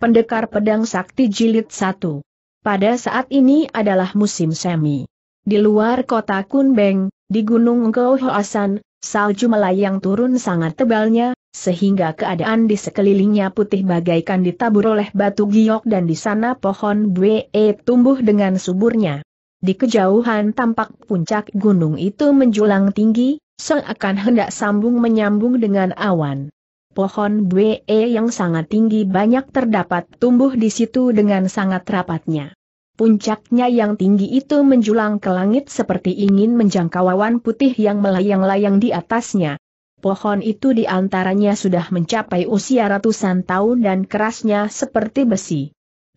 Pendekar Pedang Sakti Jilid 1. Pada saat ini adalah musim semi. Di luar kota Kunbeng, di Gunung Gohoasan, salju melayang turun sangat tebalnya, sehingga keadaan di sekelilingnya putih bagaikan ditabur oleh batu giok dan di sana pohon bue tumbuh dengan suburnya. Di kejauhan tampak puncak gunung itu menjulang tinggi, seakan hendak sambung menyambung dengan awan. Pohon BE yang sangat tinggi banyak terdapat tumbuh di situ dengan sangat rapatnya. Puncaknya yang tinggi itu menjulang ke langit seperti ingin menjangkau awan putih yang melayang-layang di atasnya. Pohon itu di antaranya sudah mencapai usia ratusan tahun dan kerasnya seperti besi.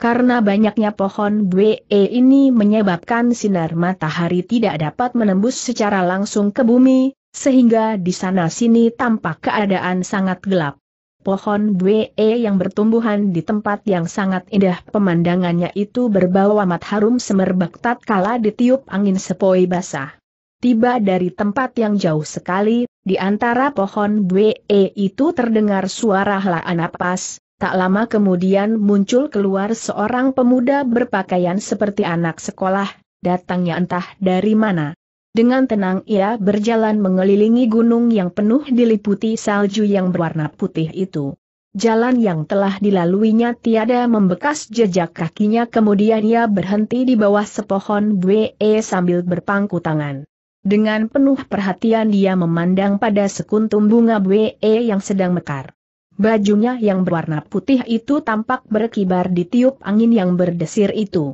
Karena banyaknya pohon BE ini menyebabkan sinar matahari tidak dapat menembus secara langsung ke bumi, sehingga di sana-sini tampak keadaan sangat gelap. Pohon bue yang bertumbuhan di tempat yang sangat indah pemandangannya itu berbau amat harum semerbak tatkala ditiup angin sepoi basah. Tiba dari tempat yang jauh sekali, di antara pohon bue itu terdengar suara helaan napas, tak lama kemudian muncul keluar seorang pemuda berpakaian seperti anak sekolah, datangnya entah dari mana. Dengan tenang ia berjalan mengelilingi gunung yang penuh diliputi salju yang berwarna putih itu. Jalan yang telah dilaluinya tiada membekas jejak kakinya kemudian ia berhenti di bawah sepohon bue sambil berpangku tangan. Dengan penuh perhatian dia memandang pada sekuntum bunga bue yang sedang mekar. Bajunya yang berwarna putih itu tampak berkibar di tiup angin yang berdesir itu.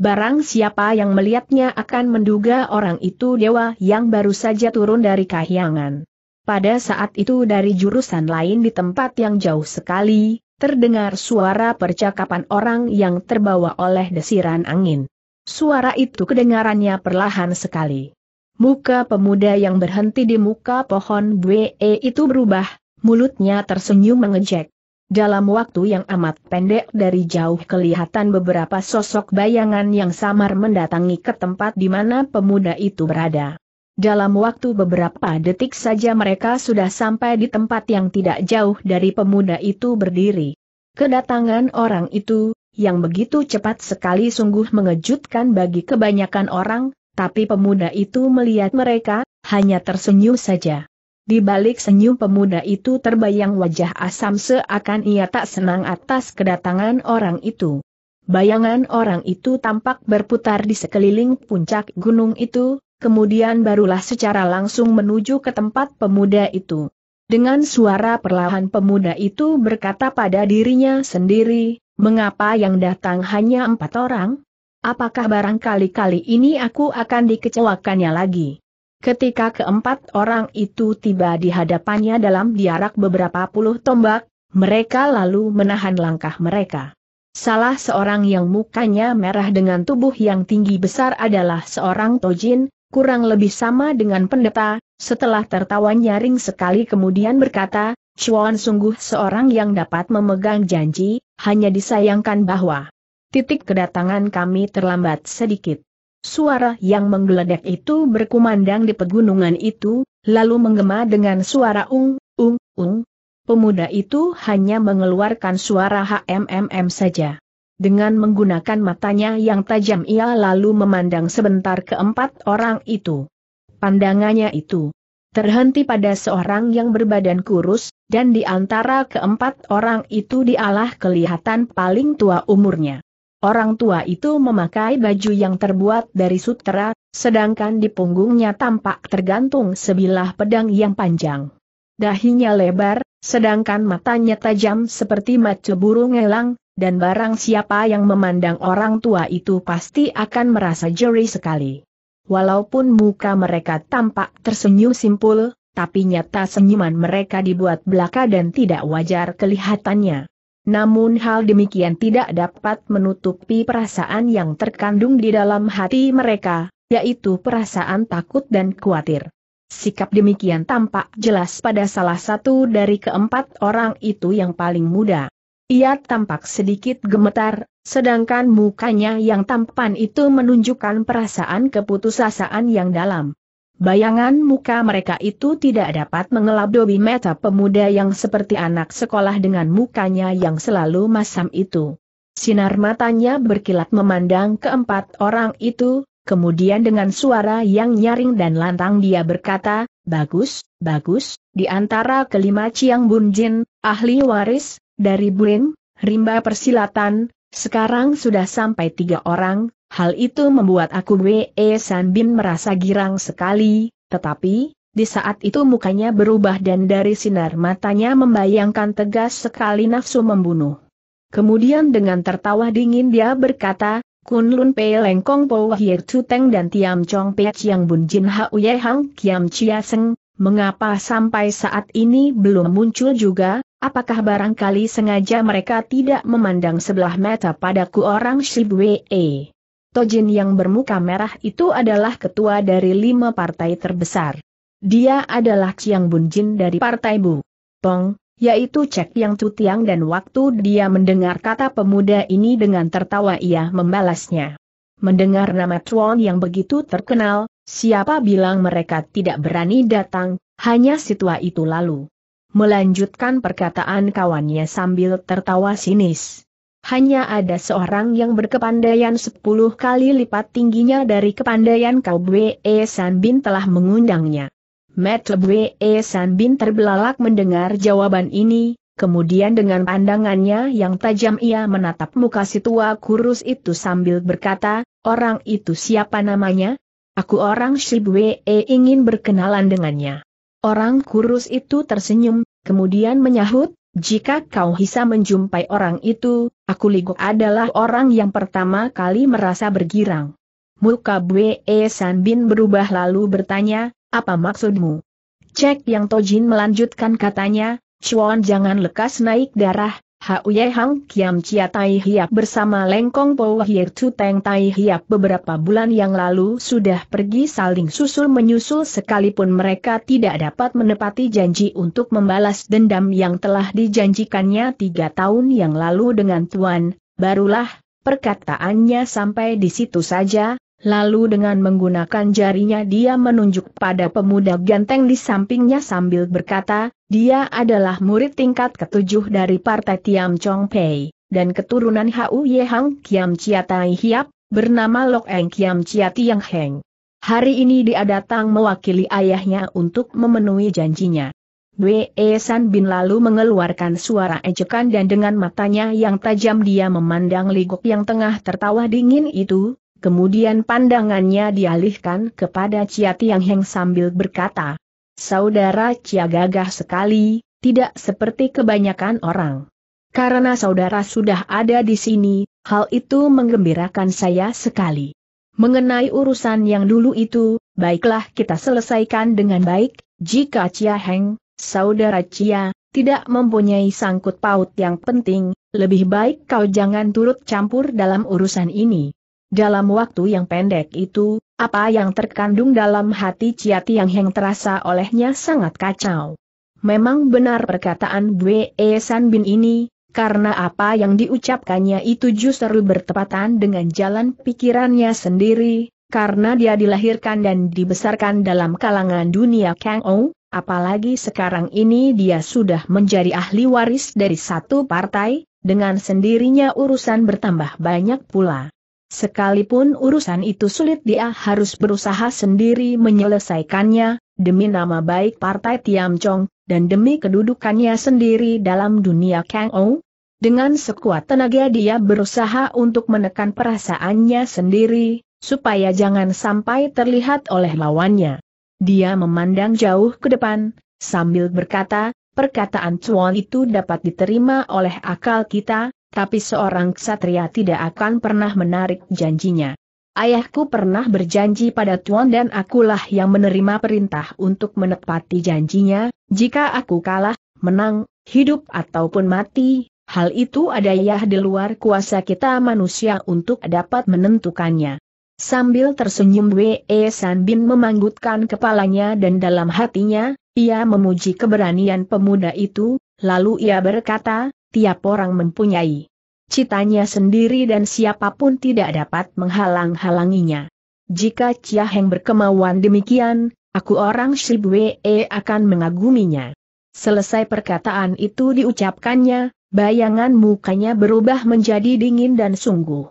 Barang siapa yang melihatnya akan menduga orang itu dewa yang baru saja turun dari kahyangan. Pada saat itu dari jurusan lain di tempat yang jauh sekali, terdengar suara percakapan orang yang terbawa oleh desiran angin. Suara itu kedengarannya perlahan sekali. Muka pemuda yang berhenti di muka pohon BE itu berubah, mulutnya tersenyum mengejek. Dalam waktu yang amat pendek dari jauh kelihatan beberapa sosok bayangan yang samar mendatangi ke tempat di mana pemuda itu berada. Dalam waktu beberapa detik saja mereka sudah sampai di tempat yang tidak jauh dari pemuda itu berdiri. Kedatangan orang itu, yang begitu cepat sekali sungguh mengejutkan bagi kebanyakan orang, tapi pemuda itu melihat mereka, hanya tersenyum saja. Di balik senyum pemuda itu terbayang wajah asam seakan ia tak senang atas kedatangan orang itu. Bayangan orang itu tampak berputar di sekeliling puncak gunung itu, kemudian barulah secara langsung menuju ke tempat pemuda itu. Dengan suara perlahan pemuda itu berkata pada dirinya sendiri, mengapa yang datang hanya empat orang? Apakah barangkali kali ini aku akan dikecewakannya lagi? Ketika keempat orang itu tiba di hadapannya dalam diarak beberapa puluh tombak, mereka lalu menahan langkah mereka. Salah seorang yang mukanya merah dengan tubuh yang tinggi besar adalah seorang tojin, kurang lebih sama dengan pendeta, setelah tertawa nyaring sekali kemudian berkata, Chuan sungguh seorang yang dapat memegang janji, hanya disayangkan bahwa titik kedatangan kami terlambat sedikit. Suara yang menggeledek itu berkumandang di pegunungan itu, lalu menggema dengan suara ung, ung, ung. Pemuda itu hanya mengeluarkan suara HMMM saja. Dengan menggunakan matanya yang tajam ia lalu memandang sebentar keempat orang itu. Pandangannya itu terhenti pada seorang yang berbadan kurus, dan di antara keempat orang itu dialah kelihatan paling tua umurnya. Orang tua itu memakai baju yang terbuat dari sutera, sedangkan di punggungnya tampak tergantung sebilah pedang yang panjang. Dahinya lebar, sedangkan matanya tajam seperti mata burung elang, dan barang siapa yang memandang orang tua itu pasti akan merasa jeri sekali. Walaupun muka mereka tampak tersenyum simpul, tapi nyata senyuman mereka dibuat belaka dan tidak wajar kelihatannya. Namun hal demikian tidak dapat menutupi perasaan yang terkandung di dalam hati mereka, yaitu perasaan takut dan khawatir. Sikap demikian tampak jelas pada salah satu dari keempat orang itu yang paling muda. Ia tampak sedikit gemetar, sedangkan mukanya yang tampan itu menunjukkan perasaan keputusasaan yang dalam. Bayangan muka mereka itu tidak dapat dobi mata pemuda yang seperti anak sekolah dengan mukanya yang selalu masam itu. Sinar matanya berkilat memandang keempat orang itu, kemudian dengan suara yang nyaring dan lantang dia berkata, Bagus, bagus, di antara kelima Chiang Bunjin, ahli waris, dari Buin, rimba persilatan, sekarang sudah sampai tiga orang, Hal itu membuat aku W.E. E San Bin merasa girang sekali, tetapi, di saat itu mukanya berubah dan dari sinar matanya membayangkan tegas sekali nafsu membunuh. Kemudian dengan tertawa dingin dia berkata, Kun Lun Pei Leng Kong Po Hie Chu Teng dan Tiam Chong Pei Chiang Bun Jin Hau Ye Hang Kiam Chia Seng, mengapa sampai saat ini belum muncul juga, apakah barangkali sengaja mereka tidak memandang sebelah mata padaku orang Shibwe e? Tojin yang bermuka merah itu adalah ketua dari lima partai terbesar. Dia adalah Chiang Bunjin dari Partai Bu Tong, yaitu Cek Yang Cutiang dan waktu dia mendengar kata pemuda ini dengan tertawa ia membalasnya. Mendengar nama Chuan yang begitu terkenal, siapa bilang mereka tidak berani datang, hanya si itu lalu. Melanjutkan perkataan kawannya sambil tertawa sinis. Hanya ada seorang yang berkepandaian sepuluh kali lipat tingginya dari kepandaian kau Bwe Sanbin telah mengundangnya. Met Bwe Sanbin terbelalak mendengar jawaban ini, kemudian dengan pandangannya yang tajam ia menatap muka si tua kurus itu sambil berkata, orang itu siapa namanya? Aku orang Shibwe e ingin berkenalan dengannya. Orang kurus itu tersenyum, kemudian menyahut, jika kau bisa menjumpai orang itu, aku Ligo adalah orang yang pertama kali merasa bergirang. Muka Bwe e Bin berubah lalu bertanya, apa maksudmu? Cek yang Tojin melanjutkan katanya, Chuan jangan lekas naik darah, Hauye Hang Kiam Chia Tai Hiap bersama Lengkong Po Hir Chu Teng Tai Hiap beberapa bulan yang lalu sudah pergi saling susul-menyusul sekalipun mereka tidak dapat menepati janji untuk membalas dendam yang telah dijanjikannya tiga tahun yang lalu dengan Tuan, barulah, perkataannya sampai di situ saja, Lalu dengan menggunakan jarinya dia menunjuk pada pemuda ganteng di sampingnya sambil berkata, dia adalah murid tingkat ketujuh dari Partai Tiam Chong Pei, dan keturunan Hau Ye Hang Kiam Chia Tai Hiap, bernama Lok Eng Kiam Chia Tiang Heng. Hari ini dia datang mewakili ayahnya untuk memenuhi janjinya. Wei e San Bin lalu mengeluarkan suara ejekan dan dengan matanya yang tajam dia memandang legok yang tengah tertawa dingin itu, Kemudian pandangannya dialihkan kepada Cia Tiang Heng sambil berkata, Saudara Cia gagah sekali, tidak seperti kebanyakan orang. Karena saudara sudah ada di sini, hal itu menggembirakan saya sekali. Mengenai urusan yang dulu itu, baiklah kita selesaikan dengan baik, jika Cia Heng, saudara Cia, tidak mempunyai sangkut paut yang penting, lebih baik kau jangan turut campur dalam urusan ini. Dalam waktu yang pendek itu, apa yang terkandung dalam hati Chia Tiang Heng terasa olehnya sangat kacau. Memang benar perkataan Bwe e San Bin ini, karena apa yang diucapkannya itu justru bertepatan dengan jalan pikirannya sendiri, karena dia dilahirkan dan dibesarkan dalam kalangan dunia Kang Ou, apalagi sekarang ini dia sudah menjadi ahli waris dari satu partai, dengan sendirinya urusan bertambah banyak pula. Sekalipun urusan itu sulit dia harus berusaha sendiri menyelesaikannya, demi nama baik Partai Tiam Chong, dan demi kedudukannya sendiri dalam dunia Kang Ou. Dengan sekuat tenaga dia berusaha untuk menekan perasaannya sendiri, supaya jangan sampai terlihat oleh lawannya. Dia memandang jauh ke depan, sambil berkata, perkataan Chuan itu dapat diterima oleh akal kita, tapi seorang ksatria tidak akan pernah menarik janjinya. Ayahku pernah berjanji pada Tuan dan akulah yang menerima perintah untuk menepati janjinya, jika aku kalah, menang, hidup ataupun mati, hal itu ada ya di luar kuasa kita manusia untuk dapat menentukannya. Sambil tersenyum Wei San Bin memanggutkan kepalanya dan dalam hatinya, ia memuji keberanian pemuda itu, lalu ia berkata, tiap orang mempunyai citanya sendiri dan siapapun tidak dapat menghalang-halanginya. Jika Chia Heng berkemauan demikian, aku orang Shibwe akan mengaguminya. Selesai perkataan itu diucapkannya, bayangan mukanya berubah menjadi dingin dan sungguh.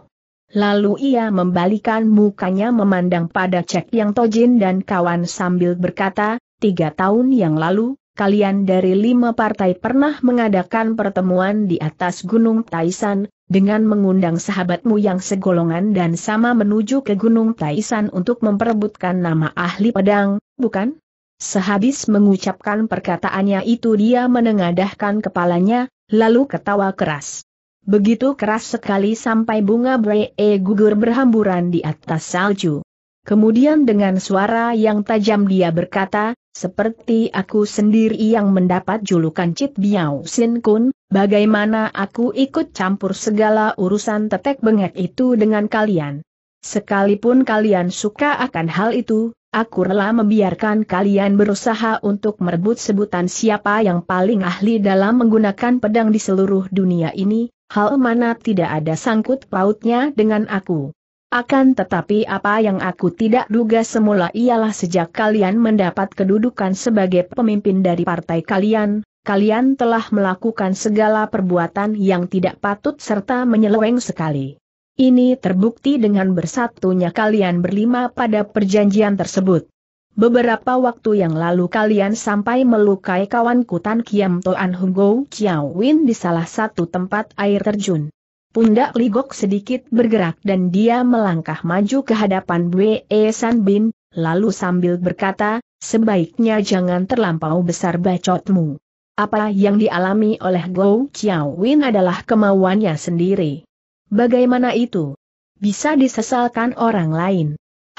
Lalu ia membalikan mukanya memandang pada Cek Yang Tojin dan kawan sambil berkata, tiga tahun yang lalu, kalian dari lima partai pernah mengadakan pertemuan di atas Gunung Taisan, dengan mengundang sahabatmu yang segolongan dan sama menuju ke Gunung Taisan untuk memperebutkan nama ahli pedang, bukan? Sehabis mengucapkan perkataannya itu dia menengadahkan kepalanya, lalu ketawa keras. Begitu keras sekali sampai bunga bree gugur berhamburan di atas salju. Kemudian dengan suara yang tajam dia berkata, seperti aku sendiri yang mendapat julukan Cit Biao Sin Kun, bagaimana aku ikut campur segala urusan tetek bengek itu dengan kalian. Sekalipun kalian suka akan hal itu, aku rela membiarkan kalian berusaha untuk merebut sebutan siapa yang paling ahli dalam menggunakan pedang di seluruh dunia ini, hal mana tidak ada sangkut pautnya dengan aku. Akan tetapi apa yang aku tidak duga semula ialah sejak kalian mendapat kedudukan sebagai pemimpin dari partai kalian, kalian telah melakukan segala perbuatan yang tidak patut serta menyeleweng sekali. Ini terbukti dengan bersatunya kalian berlima pada perjanjian tersebut. Beberapa waktu yang lalu kalian sampai melukai kawanku Tan Kiam Toan Hugo Go Chiao Win di salah satu tempat air terjun. Pundak Ligok sedikit bergerak dan dia melangkah maju ke hadapan Bwe San Bin, lalu sambil berkata, sebaiknya jangan terlampau besar bacotmu. Apa yang dialami oleh Gou Chiao Win adalah kemauannya sendiri. Bagaimana itu? Bisa disesalkan orang lain.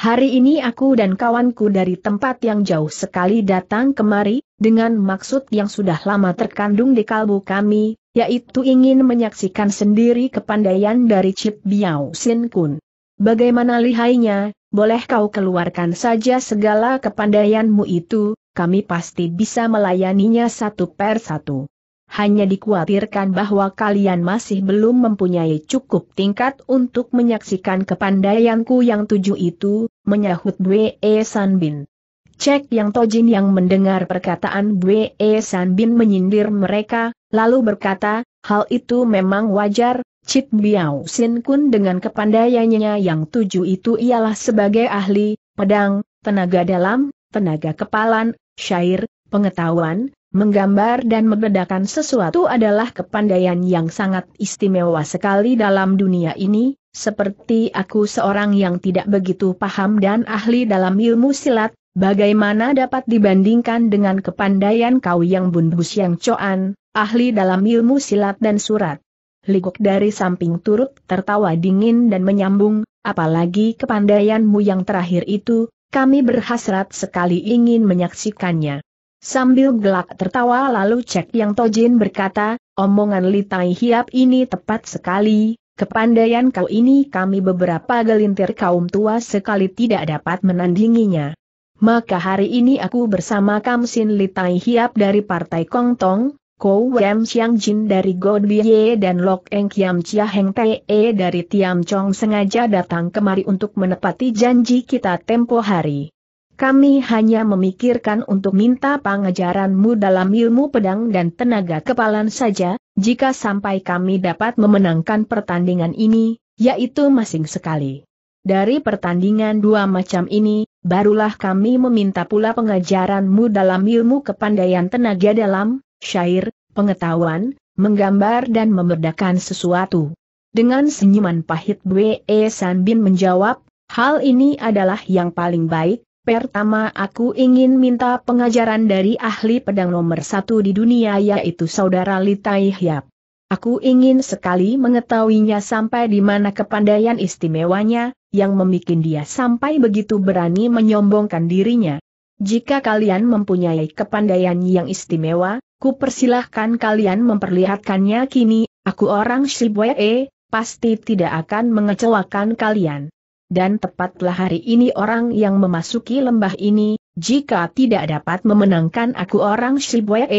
Hari ini aku dan kawanku dari tempat yang jauh sekali datang kemari, dengan maksud yang sudah lama terkandung di kalbu kami, yaitu ingin menyaksikan sendiri kepandaian dari Chip Biao Sin Kun. Bagaimana lihainya, boleh kau keluarkan saja segala kepandaianmu itu, kami pasti bisa melayaninya satu per satu. Hanya dikhawatirkan bahwa kalian masih belum mempunyai cukup tingkat untuk menyaksikan kepandaianku yang tujuh itu, menyahut Bwe Sanbin. Cek Yang Tojin yang mendengar perkataan Bwe e San Bin menyindir mereka, lalu berkata, hal itu memang wajar, Cit Biao Sin Kun dengan kepandaiannya yang tujuh itu ialah sebagai ahli, pedang, tenaga dalam, tenaga kepalan, syair, pengetahuan, menggambar dan membedakan sesuatu adalah kepandaian yang sangat istimewa sekali dalam dunia ini, seperti aku seorang yang tidak begitu paham dan ahli dalam ilmu silat, Bagaimana dapat dibandingkan dengan kepandaian kau yang bundus yang coan, ahli dalam ilmu silat dan surat? Liguk dari samping turut tertawa dingin dan menyambung, apalagi kepandaianmu yang terakhir itu, kami berhasrat sekali ingin menyaksikannya. Sambil gelak tertawa lalu Cek Yang Tojin berkata, omongan litai Hiap ini tepat sekali, kepandaian kau ini kami beberapa gelintir kaum tua sekali tidak dapat menandinginya. Maka hari ini aku bersama Kam Sin Li Tai Hiap dari Partai Kong Tong, Kou Wem Xiang Jin dari God Bie dan Lok Eng Kiam Chia Heng Te dari Tiam Chong sengaja datang kemari untuk menepati janji kita tempo hari. Kami hanya memikirkan untuk minta pengajaranmu dalam ilmu pedang dan tenaga kepalan saja, jika sampai kami dapat memenangkan pertandingan ini, yaitu masing sekali. Dari pertandingan dua macam ini, barulah kami meminta pula pengajaranmu dalam ilmu kepandaian tenaga dalam, syair, pengetahuan, menggambar dan memerdakan sesuatu. Dengan senyuman pahit Bwe Sanbin menjawab, hal ini adalah yang paling baik, pertama aku ingin minta pengajaran dari ahli pedang nomor satu di dunia yaitu saudara Litai Hiap. Aku ingin sekali mengetahuinya sampai di mana kepandaian istimewanya, yang membuat dia sampai begitu berani menyombongkan dirinya. Jika kalian mempunyai kepandaian yang istimewa, ku persilahkan kalian memperlihatkannya kini, aku orang Shibwe, pasti tidak akan mengecewakan kalian. Dan tepatlah hari ini orang yang memasuki lembah ini, jika tidak dapat memenangkan aku orang Shibwe,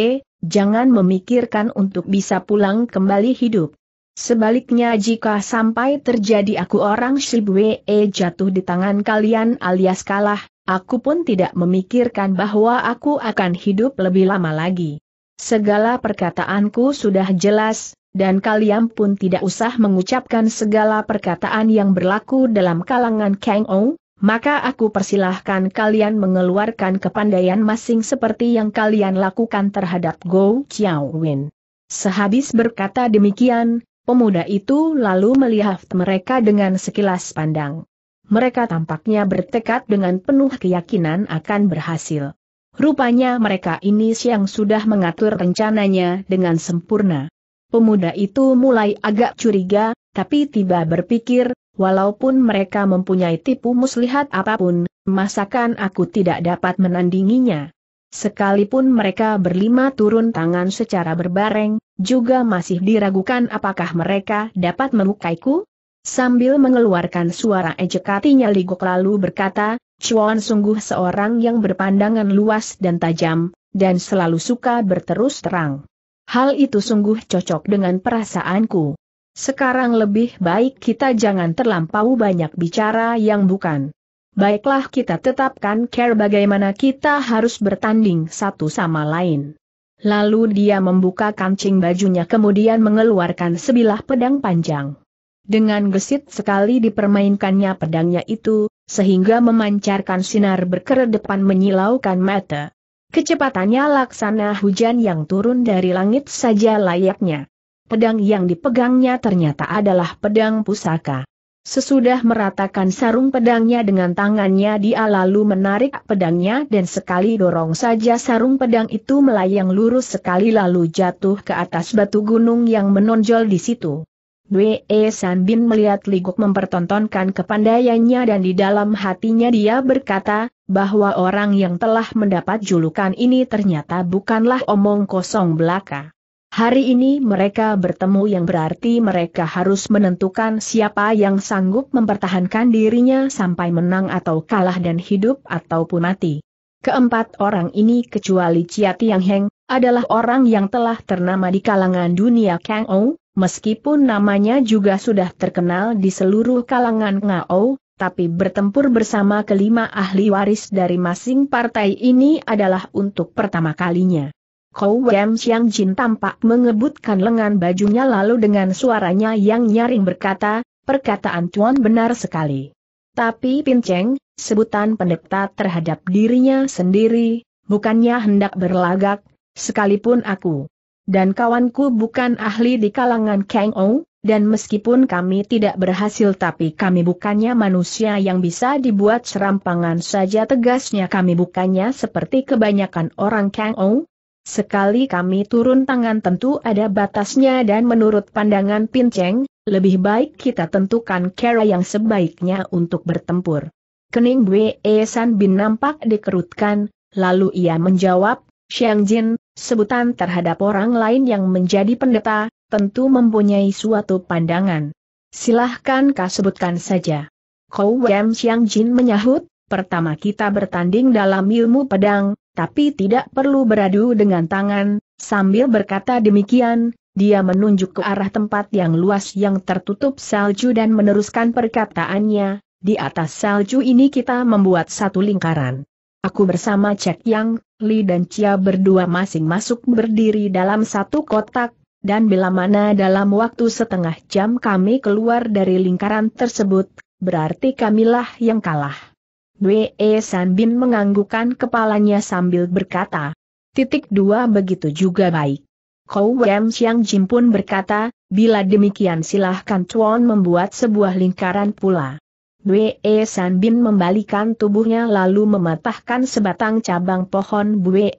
jangan memikirkan untuk bisa pulang kembali hidup. Sebaliknya jika sampai terjadi aku orang Shibwe eh, jatuh di tangan kalian alias kalah, aku pun tidak memikirkan bahwa aku akan hidup lebih lama lagi. Segala perkataanku sudah jelas, dan kalian pun tidak usah mengucapkan segala perkataan yang berlaku dalam kalangan Kang Ong maka aku persilahkan kalian mengeluarkan kepandaian masing seperti yang kalian lakukan terhadap Go Chiao Win. Sehabis berkata demikian, pemuda itu lalu melihat mereka dengan sekilas pandang. Mereka tampaknya bertekad dengan penuh keyakinan akan berhasil. Rupanya mereka ini siang sudah mengatur rencananya dengan sempurna. Pemuda itu mulai agak curiga, tapi tiba berpikir, walaupun mereka mempunyai tipu muslihat apapun, masakan aku tidak dapat menandinginya. Sekalipun mereka berlima turun tangan secara berbareng, juga masih diragukan apakah mereka dapat melukaiku? Sambil mengeluarkan suara ejekatinya, hatinya Ligok lalu berkata, Chuan sungguh seorang yang berpandangan luas dan tajam, dan selalu suka berterus terang. Hal itu sungguh cocok dengan perasaanku. Sekarang lebih baik kita jangan terlampau banyak bicara yang bukan. Baiklah kita tetapkan care bagaimana kita harus bertanding satu sama lain. Lalu dia membuka kancing bajunya kemudian mengeluarkan sebilah pedang panjang. Dengan gesit sekali dipermainkannya pedangnya itu, sehingga memancarkan sinar berkeredepan menyilaukan mata. Kecepatannya laksana hujan yang turun dari langit saja layaknya pedang yang dipegangnya ternyata adalah pedang pusaka. Sesudah meratakan sarung pedangnya dengan tangannya dia lalu menarik pedangnya dan sekali dorong saja sarung pedang itu melayang lurus sekali lalu jatuh ke atas batu gunung yang menonjol di situ. E San Sanbin melihat Liguk mempertontonkan kepandaiannya dan di dalam hatinya dia berkata, bahwa orang yang telah mendapat julukan ini ternyata bukanlah omong kosong belaka. Hari ini mereka bertemu yang berarti mereka harus menentukan siapa yang sanggup mempertahankan dirinya sampai menang atau kalah dan hidup ataupun mati. Keempat orang ini kecuali Chia Tiang Heng, adalah orang yang telah ternama di kalangan dunia Kang Ou, meskipun namanya juga sudah terkenal di seluruh kalangan Ngao, tapi bertempur bersama kelima ahli waris dari masing partai ini adalah untuk pertama kalinya. Kou Wem Xiang Jin tampak mengebutkan lengan bajunya lalu dengan suaranya yang nyaring berkata, perkataan Tuan benar sekali. Tapi Pin Cheng, sebutan pendeta terhadap dirinya sendiri, bukannya hendak berlagak, sekalipun aku dan kawanku bukan ahli di kalangan Kang Ou, dan meskipun kami tidak berhasil tapi kami bukannya manusia yang bisa dibuat serampangan saja tegasnya kami bukannya seperti kebanyakan orang Kang Ou, Sekali kami turun tangan tentu ada batasnya dan menurut pandangan Pinceng, lebih baik kita tentukan cara yang sebaiknya untuk bertempur. Kening Bwe e San Bin nampak dikerutkan, lalu ia menjawab, Xiang Jin, sebutan terhadap orang lain yang menjadi pendeta, tentu mempunyai suatu pandangan. Silahkan kau sebutkan saja. Kau Wem Xiang Jin menyahut, pertama kita bertanding dalam ilmu pedang, tapi tidak perlu beradu dengan tangan, sambil berkata demikian, dia menunjuk ke arah tempat yang luas yang tertutup salju dan meneruskan perkataannya, di atas salju ini kita membuat satu lingkaran. Aku bersama Cek Yang, Li dan Cia berdua masing masuk berdiri dalam satu kotak, dan bila mana dalam waktu setengah jam kami keluar dari lingkaran tersebut, berarti kamilah yang kalah. Wee San Bin menganggukan kepalanya sambil berkata, titik dua begitu juga baik. Kou Wem Xiang Jim pun berkata, bila demikian silahkan Chuan membuat sebuah lingkaran pula. Wee San Bin membalikan tubuhnya lalu mematahkan sebatang cabang pohon Bue,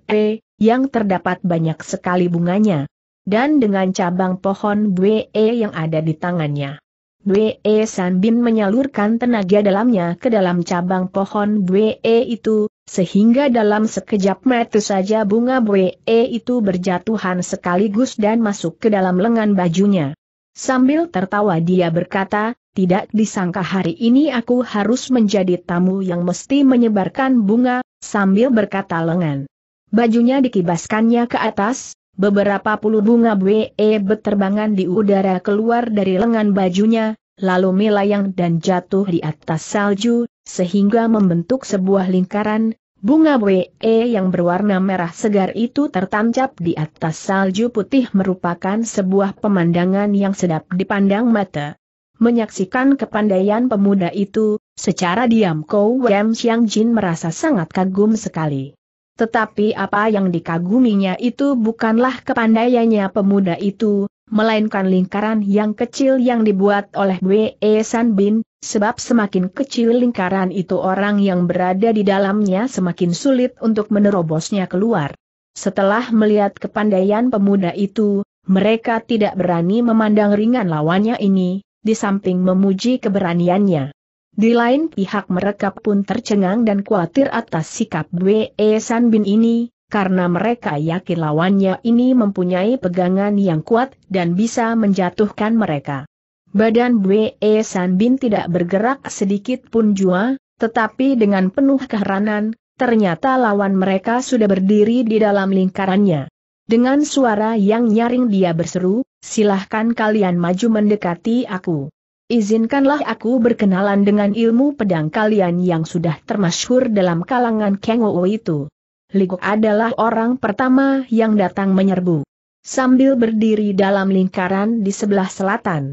yang terdapat banyak sekali bunganya. Dan dengan cabang pohon Bue yang ada di tangannya. Bwe e San Bin menyalurkan tenaga dalamnya ke dalam cabang pohon Bwe e itu, sehingga dalam sekejap mata saja bunga Bwe e itu berjatuhan sekaligus dan masuk ke dalam lengan bajunya. Sambil tertawa dia berkata, tidak disangka hari ini aku harus menjadi tamu yang mesti menyebarkan bunga, sambil berkata lengan. Bajunya dikibaskannya ke atas, Beberapa puluh bunga BE beterbangan di udara keluar dari lengan bajunya, lalu melayang dan jatuh di atas salju, sehingga membentuk sebuah lingkaran, bunga BE yang berwarna merah segar itu tertancap di atas salju putih merupakan sebuah pemandangan yang sedap dipandang mata. Menyaksikan kepandaian pemuda itu, secara diam Kou Wem Xiang Jin merasa sangat kagum sekali. Tetapi apa yang dikaguminya itu bukanlah kepandaiannya pemuda itu, melainkan lingkaran yang kecil yang dibuat oleh Wei San Bin, sebab semakin kecil lingkaran itu orang yang berada di dalamnya semakin sulit untuk menerobosnya keluar. Setelah melihat kepandaian pemuda itu, mereka tidak berani memandang ringan lawannya ini, di samping memuji keberaniannya. Di lain pihak mereka pun tercengang dan khawatir atas sikap Wei San Bin ini, karena mereka yakin lawannya ini mempunyai pegangan yang kuat dan bisa menjatuhkan mereka. Badan Wei San Bin tidak bergerak sedikit pun jua, tetapi dengan penuh keheranan, ternyata lawan mereka sudah berdiri di dalam lingkarannya. Dengan suara yang nyaring dia berseru, silahkan kalian maju mendekati aku izinkanlah aku berkenalan dengan ilmu pedang kalian yang sudah termasyhur dalam kalangan Kengo itu. Liguk adalah orang pertama yang datang menyerbu. Sambil berdiri dalam lingkaran di sebelah selatan.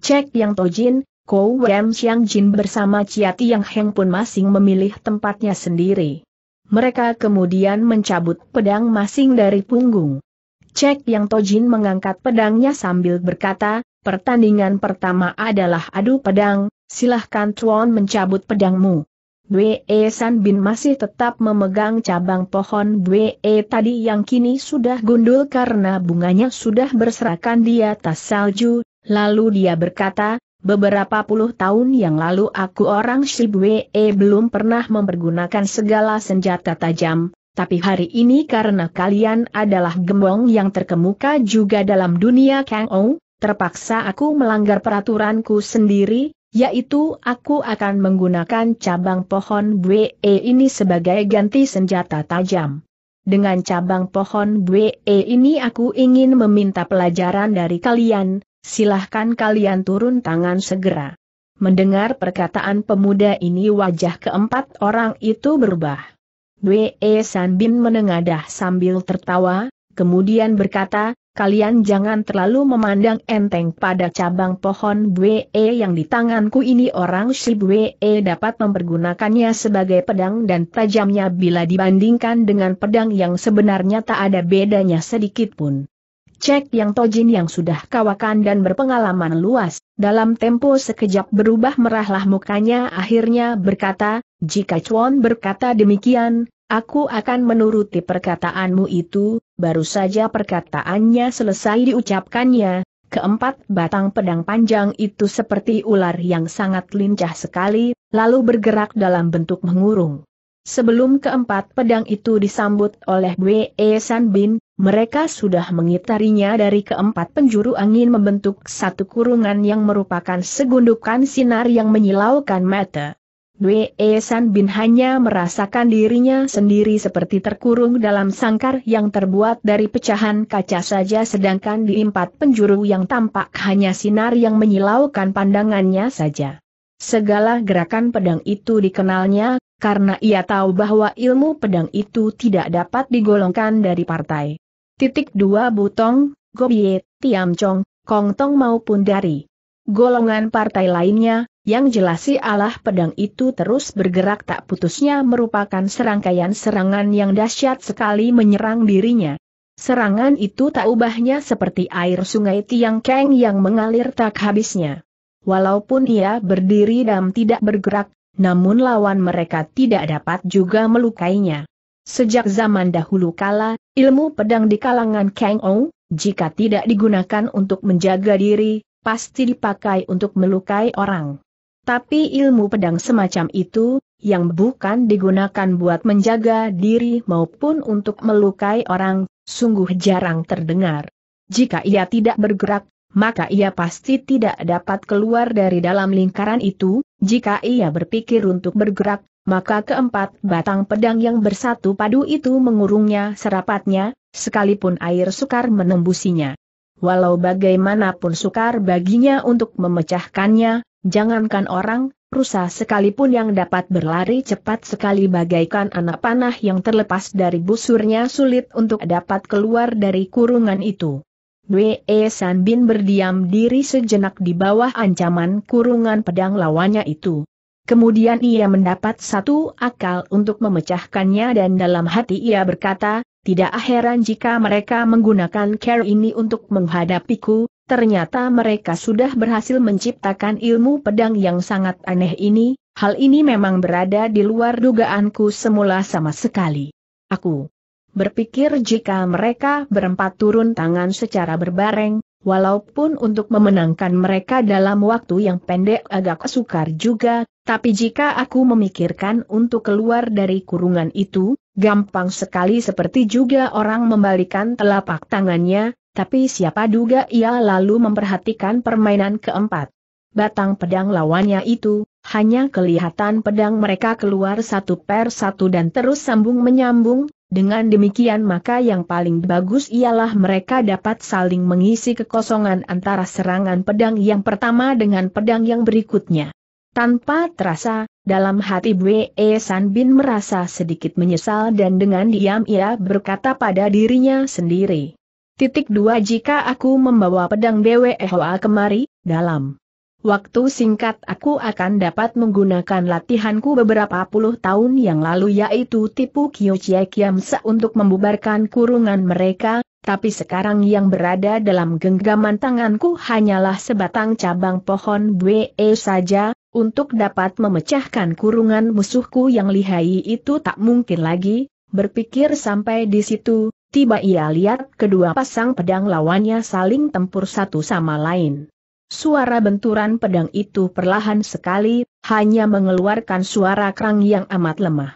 Cek Yang Tojin, Kou Wem Xiang Jin bersama Ciati Yang Heng pun masing memilih tempatnya sendiri. Mereka kemudian mencabut pedang masing dari punggung. Cek Yang Tojin mengangkat pedangnya sambil berkata, Pertandingan pertama adalah adu pedang, silahkan Tuan mencabut pedangmu. Wei e San Bin masih tetap memegang cabang pohon Wei e tadi yang kini sudah gundul karena bunganya sudah berserakan di atas salju, lalu dia berkata, beberapa puluh tahun yang lalu aku orang Wei e belum pernah mempergunakan segala senjata tajam, tapi hari ini karena kalian adalah gembong yang terkemuka juga dalam dunia Kang Ou, terpaksa aku melanggar peraturanku sendiri, yaitu aku akan menggunakan cabang pohon BE ini sebagai ganti senjata tajam. Dengan cabang pohon BE ini aku ingin meminta pelajaran dari kalian, silahkan kalian turun tangan segera. Mendengar perkataan pemuda ini wajah keempat orang itu berubah. BE Sanbin menengadah sambil tertawa, kemudian berkata, kalian jangan terlalu memandang enteng pada cabang pohon Bwe yang di tanganku ini orang si Bwe dapat mempergunakannya sebagai pedang dan tajamnya bila dibandingkan dengan pedang yang sebenarnya tak ada bedanya sedikit pun. Cek yang tojin yang sudah kawakan dan berpengalaman luas, dalam tempo sekejap berubah merahlah mukanya akhirnya berkata, jika Chuan berkata demikian, Aku akan menuruti perkataanmu itu, baru saja perkataannya selesai diucapkannya, keempat batang pedang panjang itu seperti ular yang sangat lincah sekali, lalu bergerak dalam bentuk mengurung. Sebelum keempat pedang itu disambut oleh Wei San Bin, mereka sudah mengitarinya dari keempat penjuru angin membentuk satu kurungan yang merupakan segundukan sinar yang menyilaukan mata. Dwe San Bin hanya merasakan dirinya sendiri seperti terkurung dalam sangkar yang terbuat dari pecahan kaca saja sedangkan di empat penjuru yang tampak hanya sinar yang menyilaukan pandangannya saja. Segala gerakan pedang itu dikenalnya, karena ia tahu bahwa ilmu pedang itu tidak dapat digolongkan dari partai. Titik dua butong, gobiet, tiam kongtong maupun dari Golongan partai lainnya, yang jelasi Allah pedang itu terus bergerak tak putusnya merupakan serangkaian serangan yang dahsyat sekali menyerang dirinya. Serangan itu tak ubahnya seperti air sungai Tiang Keng yang mengalir tak habisnya. Walaupun ia berdiri dan tidak bergerak, namun lawan mereka tidak dapat juga melukainya. Sejak zaman dahulu kala, ilmu pedang di kalangan Kang Ong, jika tidak digunakan untuk menjaga diri, pasti dipakai untuk melukai orang. Tapi ilmu pedang semacam itu, yang bukan digunakan buat menjaga diri maupun untuk melukai orang, sungguh jarang terdengar. Jika ia tidak bergerak, maka ia pasti tidak dapat keluar dari dalam lingkaran itu, jika ia berpikir untuk bergerak, maka keempat batang pedang yang bersatu padu itu mengurungnya serapatnya, sekalipun air sukar menembusinya walau bagaimanapun sukar baginya untuk memecahkannya, jangankan orang, rusa sekalipun yang dapat berlari cepat sekali bagaikan anak panah yang terlepas dari busurnya sulit untuk dapat keluar dari kurungan itu. Wee San Bin berdiam diri sejenak di bawah ancaman kurungan pedang lawannya itu. Kemudian ia mendapat satu akal untuk memecahkannya dan dalam hati ia berkata, tidak heran jika mereka menggunakan care ini untuk menghadapiku, ternyata mereka sudah berhasil menciptakan ilmu pedang yang sangat aneh ini, hal ini memang berada di luar dugaanku semula sama sekali. Aku berpikir jika mereka berempat turun tangan secara berbareng, Walaupun untuk memenangkan mereka dalam waktu yang pendek agak sukar juga, tapi jika aku memikirkan untuk keluar dari kurungan itu, Gampang sekali seperti juga orang membalikan telapak tangannya, tapi siapa duga ia lalu memperhatikan permainan keempat. Batang pedang lawannya itu, hanya kelihatan pedang mereka keluar satu per satu dan terus sambung menyambung, dengan demikian maka yang paling bagus ialah mereka dapat saling mengisi kekosongan antara serangan pedang yang pertama dengan pedang yang berikutnya. Tanpa terasa, dalam hati Bwe e San Bin merasa sedikit menyesal dan dengan diam ia berkata pada dirinya sendiri. Titik dua jika aku membawa pedang Bwe Hoa kemari, dalam waktu singkat aku akan dapat menggunakan latihanku beberapa puluh tahun yang lalu yaitu tipu Kiam untuk membubarkan kurungan mereka, tapi sekarang yang berada dalam genggaman tanganku hanyalah sebatang cabang pohon Bwe e saja, untuk dapat memecahkan kurungan musuhku yang lihai itu tak mungkin lagi, berpikir sampai di situ, tiba ia lihat kedua pasang pedang lawannya saling tempur satu sama lain. Suara benturan pedang itu perlahan sekali, hanya mengeluarkan suara kerang yang amat lemah.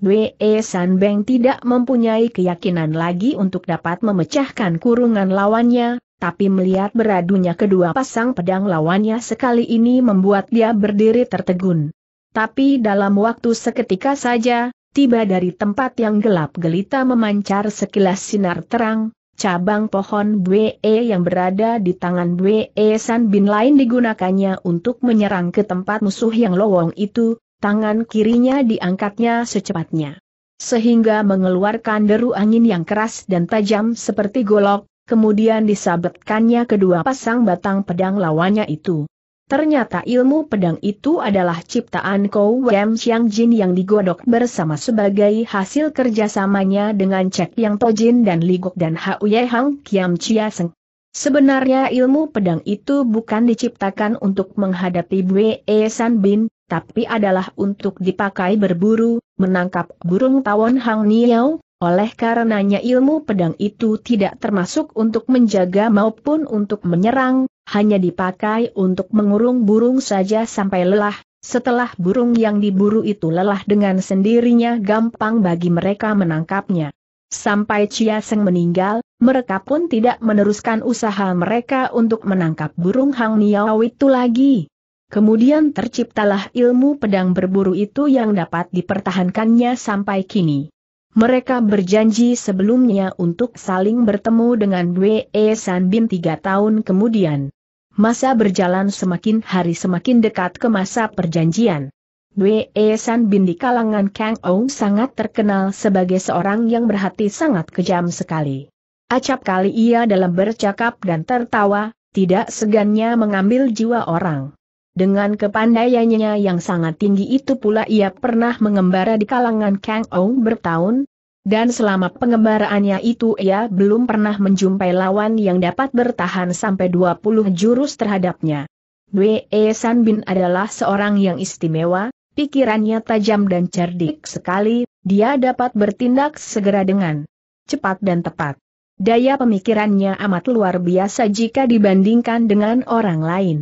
Wee Sanbeng tidak mempunyai keyakinan lagi untuk dapat memecahkan kurungan lawannya, tapi melihat beradunya kedua pasang pedang lawannya sekali ini membuat dia berdiri tertegun. Tapi dalam waktu seketika saja, tiba dari tempat yang gelap gelita memancar sekilas sinar terang, cabang pohon BE yang berada di tangan Bue San Bin lain digunakannya untuk menyerang ke tempat musuh yang lowong itu, tangan kirinya diangkatnya secepatnya. Sehingga mengeluarkan deru angin yang keras dan tajam seperti golok, kemudian disabetkannya kedua pasang batang pedang lawannya itu. Ternyata ilmu pedang itu adalah ciptaan Kou Wem Xiang Jin yang digodok bersama sebagai hasil kerjasamanya dengan Cek Yang Tojin dan Ligok dan Ye Hang Kiam Chia Seng. Sebenarnya ilmu pedang itu bukan diciptakan untuk menghadapi Bwe e San Bin, tapi adalah untuk dipakai berburu, menangkap burung tawon Hang Niao, oleh karenanya ilmu pedang itu tidak termasuk untuk menjaga maupun untuk menyerang, hanya dipakai untuk mengurung burung saja sampai lelah, setelah burung yang diburu itu lelah dengan sendirinya gampang bagi mereka menangkapnya. Sampai Chia Seng meninggal, mereka pun tidak meneruskan usaha mereka untuk menangkap burung Hang Niao itu lagi. Kemudian terciptalah ilmu pedang berburu itu yang dapat dipertahankannya sampai kini. Mereka berjanji sebelumnya untuk saling bertemu dengan Wei San Bin tiga tahun kemudian. Masa berjalan semakin hari semakin dekat ke masa perjanjian. Wei San Bin di kalangan Kang Ou sangat terkenal sebagai seorang yang berhati sangat kejam sekali. Acap kali ia dalam bercakap dan tertawa, tidak segannya mengambil jiwa orang. Dengan kepandaiannya yang sangat tinggi itu pula ia pernah mengembara di kalangan Kang Ong bertahun, dan selama pengembaraannya itu ia belum pernah menjumpai lawan yang dapat bertahan sampai 20 jurus terhadapnya. Dwe e San Bin adalah seorang yang istimewa, pikirannya tajam dan cerdik sekali, dia dapat bertindak segera dengan cepat dan tepat. Daya pemikirannya amat luar biasa jika dibandingkan dengan orang lain.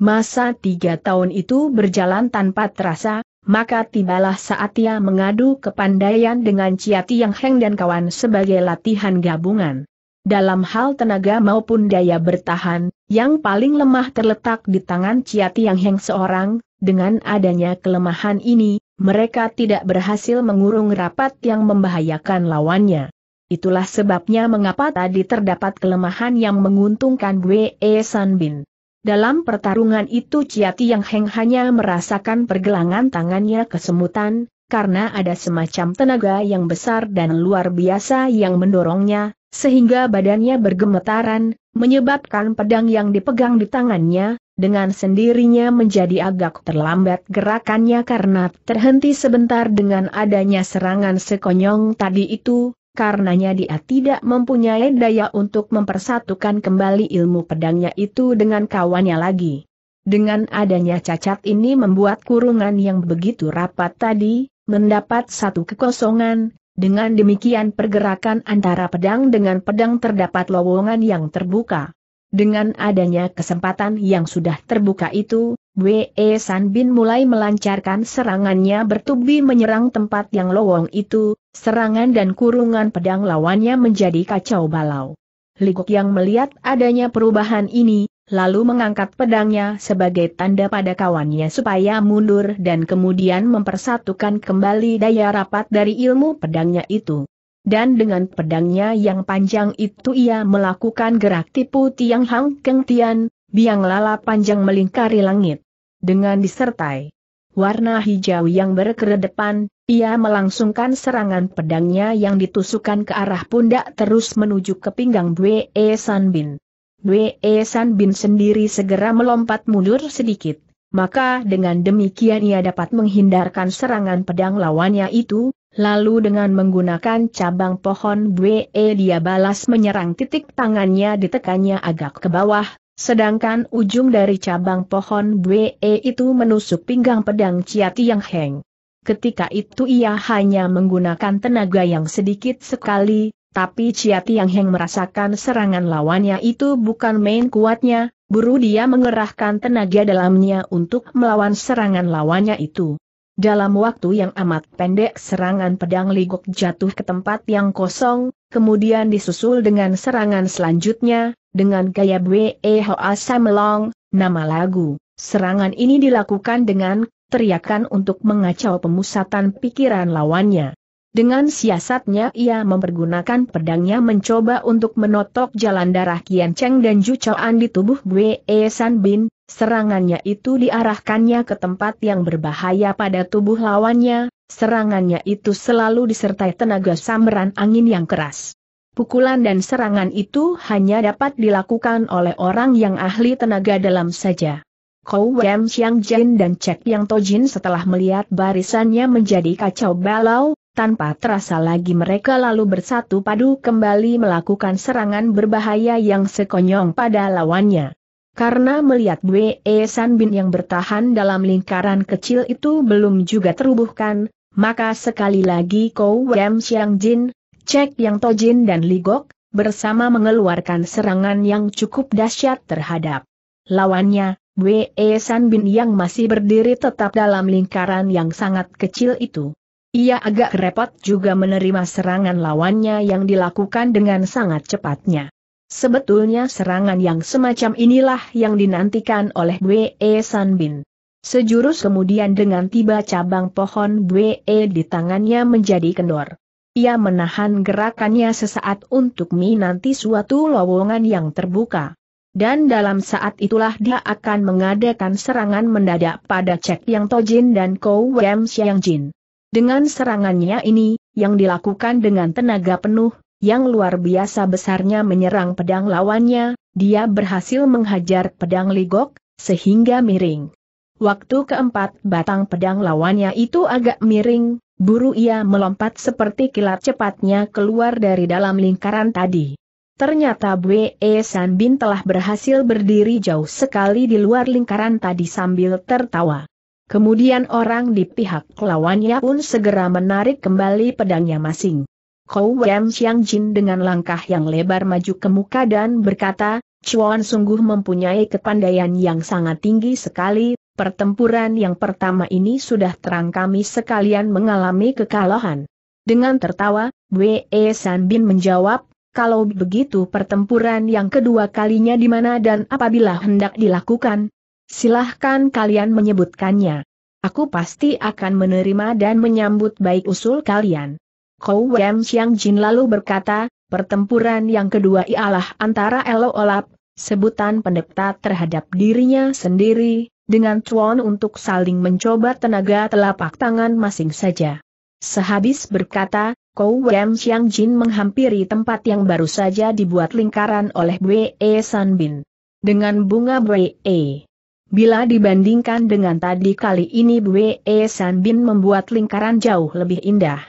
Masa tiga tahun itu berjalan tanpa terasa, maka tibalah saat ia mengadu kepandaian dengan Ciati Yang Heng dan kawan sebagai latihan gabungan. Dalam hal tenaga maupun daya bertahan, yang paling lemah terletak di tangan Ciati Yang Heng seorang, dengan adanya kelemahan ini, mereka tidak berhasil mengurung rapat yang membahayakan lawannya. Itulah sebabnya mengapa tadi terdapat kelemahan yang menguntungkan Wei Sanbin. Dalam pertarungan itu Chia yang Heng hanya merasakan pergelangan tangannya kesemutan, karena ada semacam tenaga yang besar dan luar biasa yang mendorongnya, sehingga badannya bergemetaran, menyebabkan pedang yang dipegang di tangannya, dengan sendirinya menjadi agak terlambat gerakannya karena terhenti sebentar dengan adanya serangan sekonyong tadi itu, karenanya dia tidak mempunyai daya untuk mempersatukan kembali ilmu pedangnya itu dengan kawannya lagi. Dengan adanya cacat ini membuat kurungan yang begitu rapat tadi, mendapat satu kekosongan, dengan demikian pergerakan antara pedang dengan pedang terdapat lowongan yang terbuka. Dengan adanya kesempatan yang sudah terbuka itu, Wei San Bin mulai melancarkan serangannya bertubi menyerang tempat yang lowong itu, serangan dan kurungan pedang lawannya menjadi kacau balau. Ligok yang melihat adanya perubahan ini, lalu mengangkat pedangnya sebagai tanda pada kawannya supaya mundur dan kemudian mempersatukan kembali daya rapat dari ilmu pedangnya itu. Dan dengan pedangnya yang panjang itu ia melakukan gerak tipu tiang hang keng tian, biang lala panjang melingkari langit. Dengan disertai warna hijau yang berkeredepan, ia melangsungkan serangan pedangnya yang ditusukkan ke arah pundak terus menuju ke pinggang Bwe e Bin. Bwe e Sanbin sendiri segera melompat mundur sedikit, maka dengan demikian ia dapat menghindarkan serangan pedang lawannya itu, Lalu dengan menggunakan cabang pohon Bue dia balas menyerang titik tangannya ditekannya agak ke bawah, sedangkan ujung dari cabang pohon Bue itu menusuk pinggang pedang Chia yang Heng. Ketika itu ia hanya menggunakan tenaga yang sedikit sekali, tapi Chia Tiang Heng merasakan serangan lawannya itu bukan main kuatnya, buru dia mengerahkan tenaga dalamnya untuk melawan serangan lawannya itu. Dalam waktu yang amat pendek serangan pedang Ligok jatuh ke tempat yang kosong, kemudian disusul dengan serangan selanjutnya, dengan gaya Bwe Hoa Samelong, nama lagu. Serangan ini dilakukan dengan teriakan untuk mengacau pemusatan pikiran lawannya. Dengan siasatnya ia mempergunakan pedangnya mencoba untuk menotok jalan darah Kian Cheng dan Ju Chuan di tubuh E San Bin, serangannya itu diarahkannya ke tempat yang berbahaya pada tubuh lawannya, serangannya itu selalu disertai tenaga samberan angin yang keras. Pukulan dan serangan itu hanya dapat dilakukan oleh orang yang ahli tenaga dalam saja. Kou Wem Xiang Jin dan Cek Yang Tojin setelah melihat barisannya menjadi kacau balau, tanpa terasa lagi mereka lalu bersatu padu kembali melakukan serangan berbahaya yang sekonyong pada lawannya. Karena melihat Wei Bin yang bertahan dalam lingkaran kecil itu belum juga terubuhkan, maka sekali lagi Kou Wem Xiang Jin, Cek Yang To Jin dan Li Gok bersama mengeluarkan serangan yang cukup dahsyat terhadap lawannya, Wei Bin yang masih berdiri tetap dalam lingkaran yang sangat kecil itu. Ia agak repot juga menerima serangan lawannya yang dilakukan dengan sangat cepatnya. Sebetulnya serangan yang semacam inilah yang dinantikan oleh Bwe Sanbin. Sejurus kemudian dengan tiba cabang pohon Bwe di tangannya menjadi kendor. Ia menahan gerakannya sesaat untuk menanti suatu lowongan yang terbuka. Dan dalam saat itulah dia akan mengadakan serangan mendadak pada Cek Yang Tojin dan Kou Wem Xiang Jin. Dengan serangannya ini, yang dilakukan dengan tenaga penuh, yang luar biasa besarnya menyerang pedang lawannya, dia berhasil menghajar pedang Ligok, sehingga miring. Waktu keempat batang pedang lawannya itu agak miring, buru ia melompat seperti kilat cepatnya keluar dari dalam lingkaran tadi. Ternyata Bwe San Bin telah berhasil berdiri jauh sekali di luar lingkaran tadi sambil tertawa. Kemudian orang di pihak lawannya pun segera menarik kembali pedangnya masing. Kou Wem Xiang Jin dengan langkah yang lebar maju ke muka dan berkata, Chuan sungguh mempunyai kepandaian yang sangat tinggi sekali, pertempuran yang pertama ini sudah terang kami sekalian mengalami kekalahan. Dengan tertawa, Wei San Bin menjawab, kalau begitu pertempuran yang kedua kalinya di mana dan apabila hendak dilakukan, Silahkan kalian menyebutkannya. Aku pasti akan menerima dan menyambut baik usul kalian. Kou Wem Jin lalu berkata, pertempuran yang kedua ialah antara Elo Olap, sebutan pendeta terhadap dirinya sendiri, dengan cuan untuk saling mencoba tenaga telapak tangan masing saja. Sehabis berkata, Kou Wem Jin menghampiri tempat yang baru saja dibuat lingkaran oleh Bwe San Bin. Dengan bunga Bwe Bila dibandingkan dengan tadi kali ini Bwe e San Bin membuat lingkaran jauh lebih indah.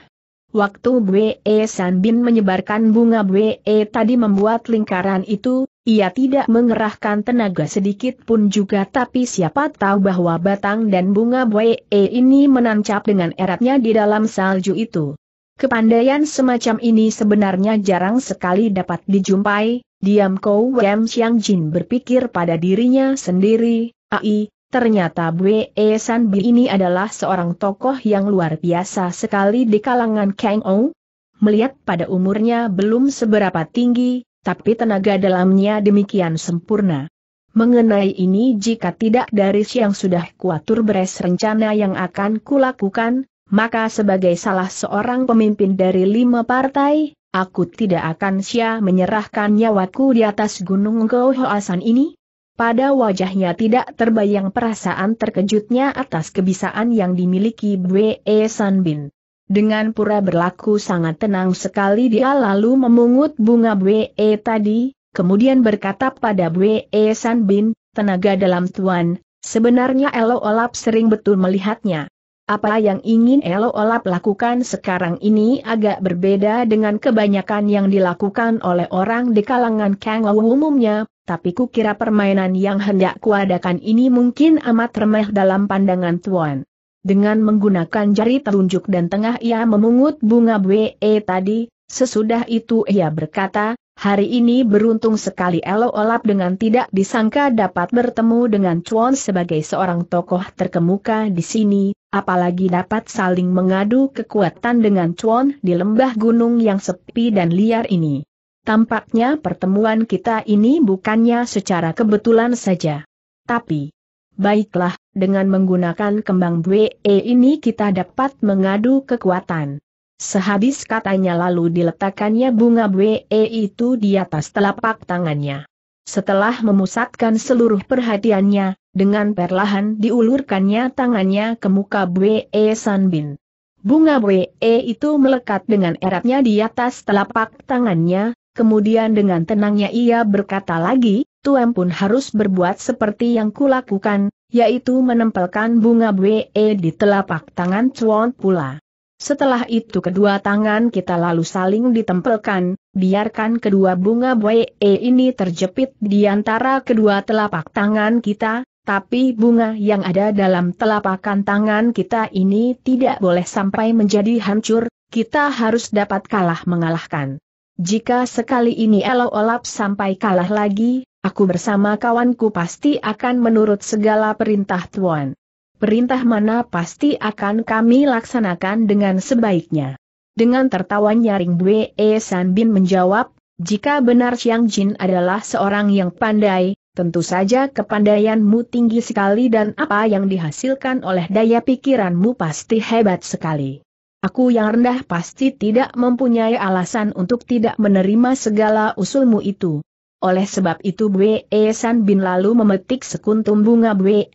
Waktu Bwe e San Bin menyebarkan bunga Bwe e tadi membuat lingkaran itu, ia tidak mengerahkan tenaga sedikit pun juga tapi siapa tahu bahwa batang dan bunga e ini menancap dengan eratnya di dalam salju itu. Kepandaian semacam ini sebenarnya jarang sekali dapat dijumpai, diam Kou Wem Xiang Jin berpikir pada dirinya sendiri, Ai, ternyata e San Sanbi ini adalah seorang tokoh yang luar biasa sekali di kalangan Kang Ou. Melihat pada umurnya belum seberapa tinggi, tapi tenaga dalamnya demikian sempurna. Mengenai ini jika tidak dari siang sudah kuatur beres rencana yang akan kulakukan, maka sebagai salah seorang pemimpin dari lima partai, aku tidak akan sia menyerahkan nyawaku di atas gunung Gohoasan ini? Pada wajahnya tidak terbayang perasaan terkejutnya atas kebisaan yang dimiliki Bwe e Bin. Dengan pura berlaku sangat tenang sekali dia lalu memungut bunga Bwe e tadi, kemudian berkata pada Bwe e Bin, tenaga dalam tuan, sebenarnya Elo Olap sering betul melihatnya. Apa yang ingin Elo Olap lakukan sekarang ini agak berbeda dengan kebanyakan yang dilakukan oleh orang di kalangan Kang umumnya, tapi kukira permainan yang hendak kuadakan ini mungkin amat remeh dalam pandangan tuan. Dengan menggunakan jari telunjuk dan tengah ia memungut bunga BE e tadi, sesudah itu ia berkata, hari ini beruntung sekali Elo Olap dengan tidak disangka dapat bertemu dengan Chuan sebagai seorang tokoh terkemuka di sini, apalagi dapat saling mengadu kekuatan dengan Chuan di lembah gunung yang sepi dan liar ini. Tampaknya pertemuan kita ini bukannya secara kebetulan saja. Tapi, baiklah, dengan menggunakan kembang BE ini kita dapat mengadu kekuatan. Sehabis katanya lalu diletakkannya bunga BE itu di atas telapak tangannya. Setelah memusatkan seluruh perhatiannya, dengan perlahan diulurkannya tangannya ke muka BE Sanbin. Bunga BE itu melekat dengan eratnya di atas telapak tangannya, Kemudian dengan tenangnya ia berkata lagi, Tuan pun harus berbuat seperti yang kulakukan, yaitu menempelkan bunga BE e di telapak tangan Chuan pula. Setelah itu kedua tangan kita lalu saling ditempelkan, biarkan kedua bunga BE e ini terjepit di antara kedua telapak tangan kita, tapi bunga yang ada dalam telapakan tangan kita ini tidak boleh sampai menjadi hancur, kita harus dapat kalah mengalahkan. Jika sekali ini Elo Olap sampai kalah lagi, aku bersama kawanku pasti akan menurut segala perintah Tuan. Perintah mana pasti akan kami laksanakan dengan sebaiknya. Dengan tertawa nyaring Bwe Sanbin menjawab, jika benar Siang Jin adalah seorang yang pandai, tentu saja kepandaianmu tinggi sekali dan apa yang dihasilkan oleh daya pikiranmu pasti hebat sekali. Aku yang rendah pasti tidak mempunyai alasan untuk tidak menerima segala usulmu itu. Oleh sebab itu Bwe San Bin lalu memetik sekuntum bunga Bwe.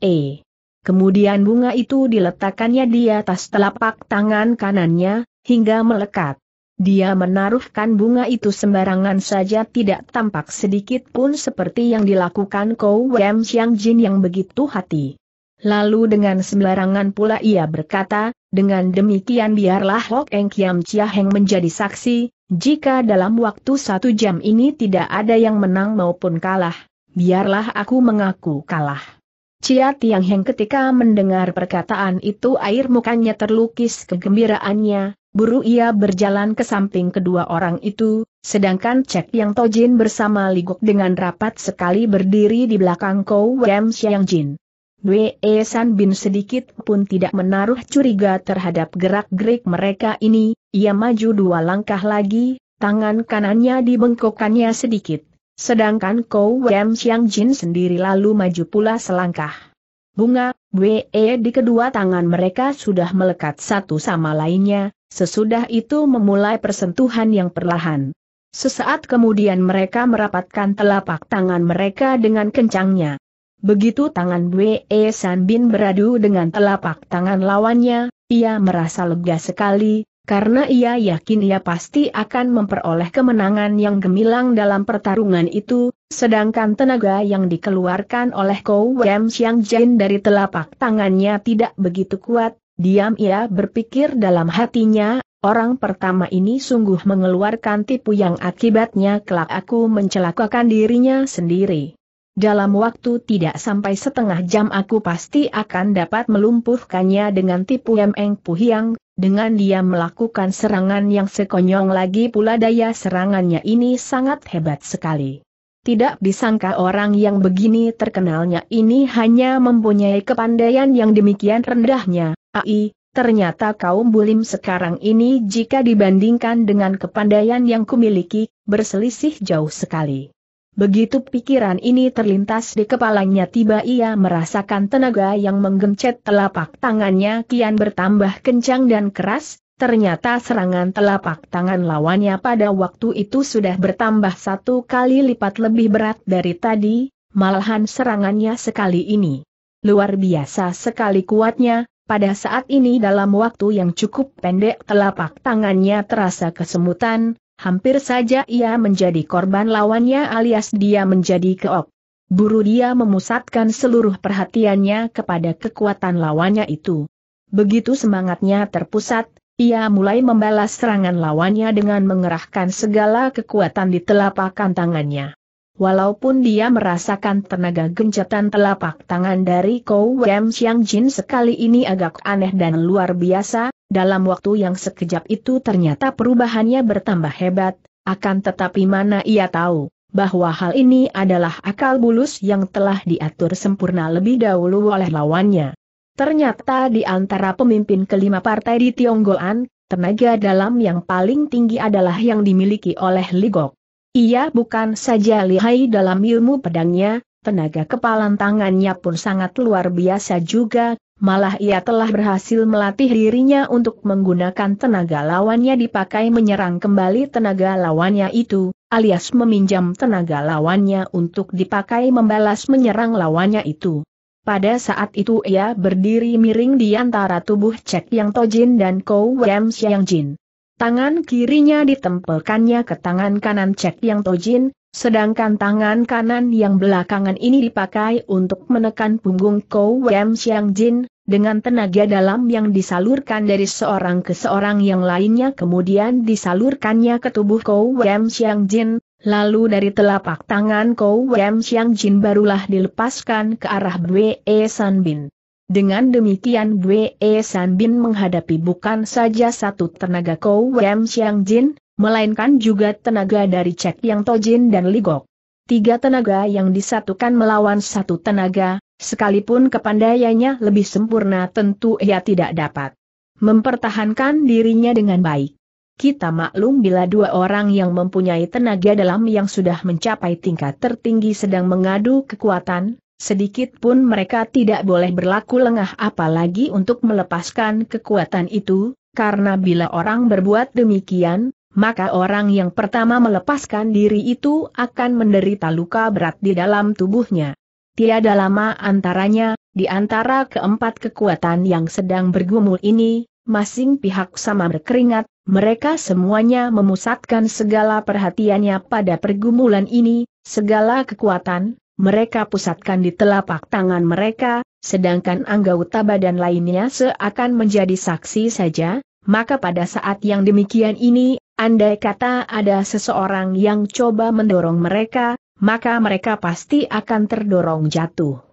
Kemudian bunga itu diletakkannya di atas telapak tangan kanannya, hingga melekat. Dia menaruhkan bunga itu sembarangan saja tidak tampak sedikit pun seperti yang dilakukan Kou Wem Xiang Jin yang begitu hati. Lalu dengan sembarangan pula ia berkata, dengan demikian biarlah Hok Eng Kiam Chia Heng menjadi saksi, jika dalam waktu satu jam ini tidak ada yang menang maupun kalah, biarlah aku mengaku kalah. Chia Tiang Heng ketika mendengar perkataan itu air mukanya terlukis kegembiraannya, buru ia berjalan ke samping kedua orang itu, sedangkan Cek Yang Tojin bersama Liguk dengan rapat sekali berdiri di belakang Kou Wem Xiang Jin. Bwe San Bin sedikit pun tidak menaruh curiga terhadap gerak-gerik mereka ini, ia maju dua langkah lagi, tangan kanannya dibengkokkannya sedikit, sedangkan Kou Wem Xiang Jin sendiri lalu maju pula selangkah. Bunga, E di kedua tangan mereka sudah melekat satu sama lainnya, sesudah itu memulai persentuhan yang perlahan. Sesaat kemudian mereka merapatkan telapak tangan mereka dengan kencangnya. Begitu tangan Bwe e San Bin beradu dengan telapak tangan lawannya, ia merasa lega sekali, karena ia yakin ia pasti akan memperoleh kemenangan yang gemilang dalam pertarungan itu, sedangkan tenaga yang dikeluarkan oleh Kou Wem Xiang Jin dari telapak tangannya tidak begitu kuat, diam ia berpikir dalam hatinya, orang pertama ini sungguh mengeluarkan tipu yang akibatnya kelak aku mencelakakan dirinya sendiri dalam waktu tidak sampai setengah jam aku pasti akan dapat melumpuhkannya dengan tipu Emeng puhiang. dengan dia melakukan serangan yang sekonyong lagi pula daya serangannya ini sangat hebat sekali. Tidak disangka orang yang begini terkenalnya ini hanya mempunyai kepandaian yang demikian rendahnya, ai, Ternyata kaum bulim sekarang ini jika dibandingkan dengan kepandaian yang kumiliki, berselisih jauh sekali. Begitu pikiran ini terlintas di kepalanya tiba ia merasakan tenaga yang menggencet telapak tangannya kian bertambah kencang dan keras, ternyata serangan telapak tangan lawannya pada waktu itu sudah bertambah satu kali lipat lebih berat dari tadi, malahan serangannya sekali ini. Luar biasa sekali kuatnya, pada saat ini dalam waktu yang cukup pendek telapak tangannya terasa kesemutan, Hampir saja ia menjadi korban lawannya alias dia menjadi keok. Buru dia memusatkan seluruh perhatiannya kepada kekuatan lawannya itu. Begitu semangatnya terpusat, ia mulai membalas serangan lawannya dengan mengerahkan segala kekuatan di telapakan tangannya. Walaupun dia merasakan tenaga gencatan telapak tangan dari Kou Wem Xiang Jin sekali ini agak aneh dan luar biasa, dalam waktu yang sekejap itu ternyata perubahannya bertambah hebat, akan tetapi mana ia tahu, bahwa hal ini adalah akal bulus yang telah diatur sempurna lebih dahulu oleh lawannya. Ternyata di antara pemimpin kelima partai di Tionggoan, tenaga dalam yang paling tinggi adalah yang dimiliki oleh Ligok. Ia bukan saja lihai dalam ilmu pedangnya, tenaga kepalan tangannya pun sangat luar biasa juga, Malah ia telah berhasil melatih dirinya untuk menggunakan tenaga lawannya dipakai menyerang kembali tenaga lawannya itu, alias meminjam tenaga lawannya untuk dipakai membalas menyerang lawannya itu. Pada saat itu ia berdiri miring di antara tubuh Cek Yang Tojin dan Kou Wem Siang Jin. Tangan kirinya ditempelkannya ke tangan kanan Cek Yang Tojin, sedangkan tangan kanan yang belakangan ini dipakai untuk menekan punggung Kou Wem Xiang Jin, dengan tenaga dalam yang disalurkan dari seorang ke seorang yang lainnya kemudian disalurkannya ke tubuh Kou Wem Xiang Jin, lalu dari telapak tangan Kou Wem Xiang Jin barulah dilepaskan ke arah Bwe San Bin. Dengan demikian Bwe San Bin menghadapi bukan saja satu tenaga Kou Wem Xiang Jin, melainkan juga tenaga dari Cek Yang Tojin dan Ligok. Tiga tenaga yang disatukan melawan satu tenaga, sekalipun kepandaiannya lebih sempurna tentu ia tidak dapat mempertahankan dirinya dengan baik. Kita maklum bila dua orang yang mempunyai tenaga dalam yang sudah mencapai tingkat tertinggi sedang mengadu kekuatan, Sedikit pun mereka tidak boleh berlaku lengah apalagi untuk melepaskan kekuatan itu, karena bila orang berbuat demikian, maka orang yang pertama melepaskan diri itu akan menderita luka berat di dalam tubuhnya. Tiada lama antaranya, di antara keempat kekuatan yang sedang bergumul ini, masing pihak sama berkeringat, mereka semuanya memusatkan segala perhatiannya pada pergumulan ini, segala kekuatan, mereka pusatkan di telapak tangan mereka, sedangkan Angga Utaba dan lainnya seakan menjadi saksi saja, maka pada saat yang demikian ini, andai kata ada seseorang yang coba mendorong mereka, maka mereka pasti akan terdorong jatuh.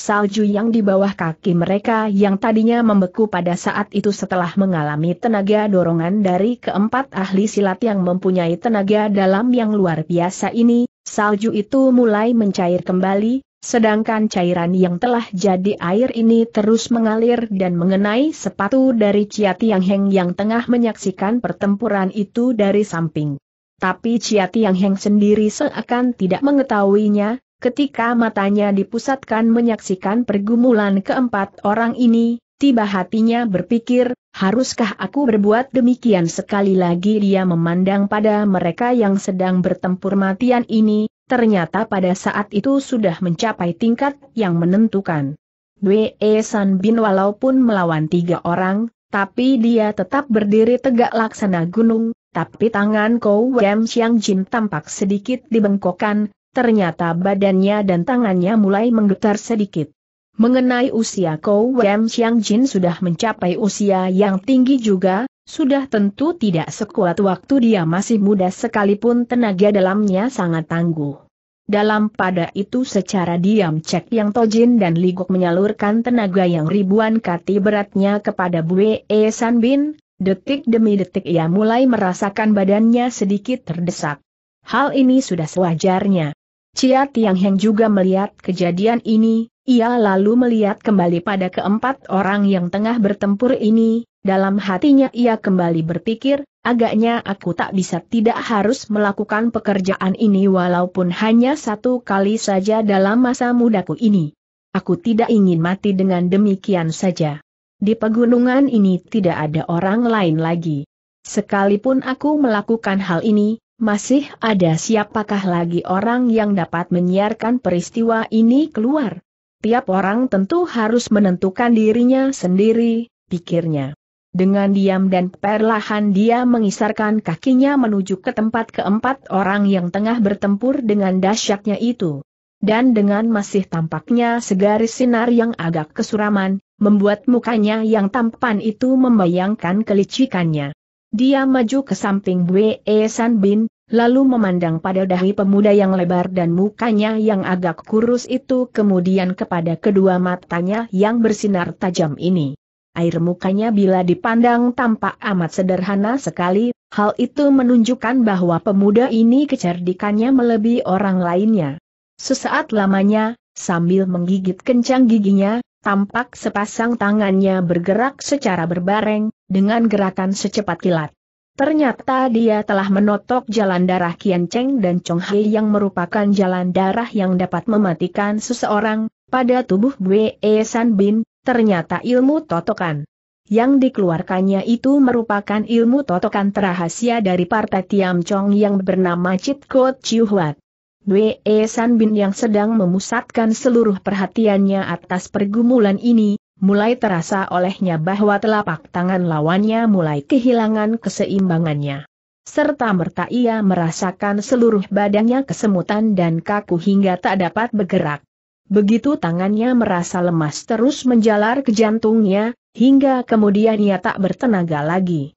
Salju yang di bawah kaki mereka yang tadinya membeku pada saat itu setelah mengalami tenaga dorongan dari keempat ahli silat yang mempunyai tenaga dalam yang luar biasa ini, Salju itu mulai mencair kembali, sedangkan cairan yang telah jadi air ini terus mengalir dan mengenai sepatu dari Chia Tiang Heng yang tengah menyaksikan pertempuran itu dari samping. Tapi Chia Tiang Heng sendiri seakan tidak mengetahuinya, ketika matanya dipusatkan menyaksikan pergumulan keempat orang ini, tiba hatinya berpikir, Haruskah aku berbuat demikian sekali lagi dia memandang pada mereka yang sedang bertempur matian ini, ternyata pada saat itu sudah mencapai tingkat yang menentukan. Wee San Bin walaupun melawan tiga orang, tapi dia tetap berdiri tegak laksana gunung, tapi tangan Kou Wem Xiang Jin tampak sedikit dibengkokkan, ternyata badannya dan tangannya mulai menggetar sedikit. Mengenai usia Kou Wem Xiang Jin sudah mencapai usia yang tinggi juga, sudah tentu tidak sekuat waktu dia masih muda sekalipun tenaga dalamnya sangat tangguh. Dalam pada itu secara diam Cek Yang Tojin dan Ligok menyalurkan tenaga yang ribuan kati beratnya kepada Bue E San Bin, detik demi detik ia mulai merasakan badannya sedikit terdesak. Hal ini sudah sewajarnya. Chia Tiang Heng juga melihat kejadian ini, ia lalu melihat kembali pada keempat orang yang tengah bertempur ini, dalam hatinya ia kembali berpikir, agaknya aku tak bisa tidak harus melakukan pekerjaan ini walaupun hanya satu kali saja dalam masa mudaku ini. Aku tidak ingin mati dengan demikian saja. Di pegunungan ini tidak ada orang lain lagi. Sekalipun aku melakukan hal ini, masih ada siapakah lagi orang yang dapat menyiarkan peristiwa ini keluar? Tiap orang tentu harus menentukan dirinya sendiri, pikirnya. Dengan diam dan perlahan dia mengisarkan kakinya menuju ke tempat keempat orang yang tengah bertempur dengan dahsyatnya itu. Dan dengan masih tampaknya segaris sinar yang agak kesuraman, membuat mukanya yang tampan itu membayangkan kelicikannya. Dia maju ke samping Wei San Bin, lalu memandang pada dahi pemuda yang lebar dan mukanya yang agak kurus itu kemudian kepada kedua matanya yang bersinar tajam ini. Air mukanya bila dipandang tampak amat sederhana sekali, hal itu menunjukkan bahwa pemuda ini kecerdikannya melebihi orang lainnya. Sesaat lamanya, sambil menggigit kencang giginya, tampak sepasang tangannya bergerak secara berbareng, dengan gerakan secepat kilat. Ternyata dia telah menotok jalan darah Kian Cheng dan Chong Hai yang merupakan jalan darah yang dapat mematikan seseorang, pada tubuh Wei e San Bin, ternyata ilmu totokan. Yang dikeluarkannya itu merupakan ilmu totokan terahasia dari partai Tiam Chong yang bernama Chit Kot Chiu Huat. E San Bin yang sedang memusatkan seluruh perhatiannya atas pergumulan ini, mulai terasa olehnya bahwa telapak tangan lawannya mulai kehilangan keseimbangannya. Serta merta ia merasakan seluruh badannya kesemutan dan kaku hingga tak dapat bergerak. Begitu tangannya merasa lemas terus menjalar ke jantungnya, hingga kemudian ia tak bertenaga lagi.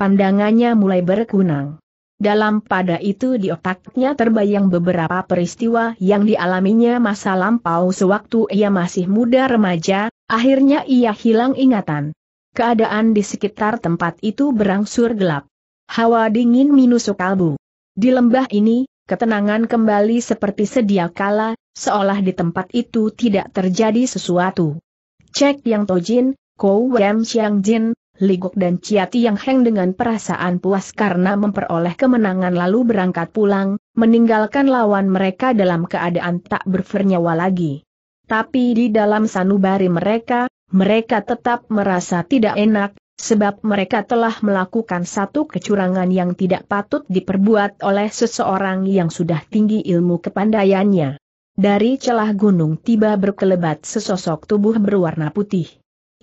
Pandangannya mulai berkunang. Dalam pada itu di otaknya terbayang beberapa peristiwa yang dialaminya masa lampau sewaktu ia masih muda remaja, Akhirnya ia hilang ingatan. Keadaan di sekitar tempat itu berangsur gelap. Hawa dingin minusuk kalbu. Di lembah ini, ketenangan kembali seperti sedia kala, seolah di tempat itu tidak terjadi sesuatu. Cek Yang Tojin, Kou Wem Chiang Jin, Ligok dan Ciati Yang Heng dengan perasaan puas karena memperoleh kemenangan lalu berangkat pulang, meninggalkan lawan mereka dalam keadaan tak bernyawa lagi tapi di dalam sanubari mereka, mereka tetap merasa tidak enak, sebab mereka telah melakukan satu kecurangan yang tidak patut diperbuat oleh seseorang yang sudah tinggi ilmu kepandaiannya. Dari celah gunung tiba berkelebat sesosok tubuh berwarna putih.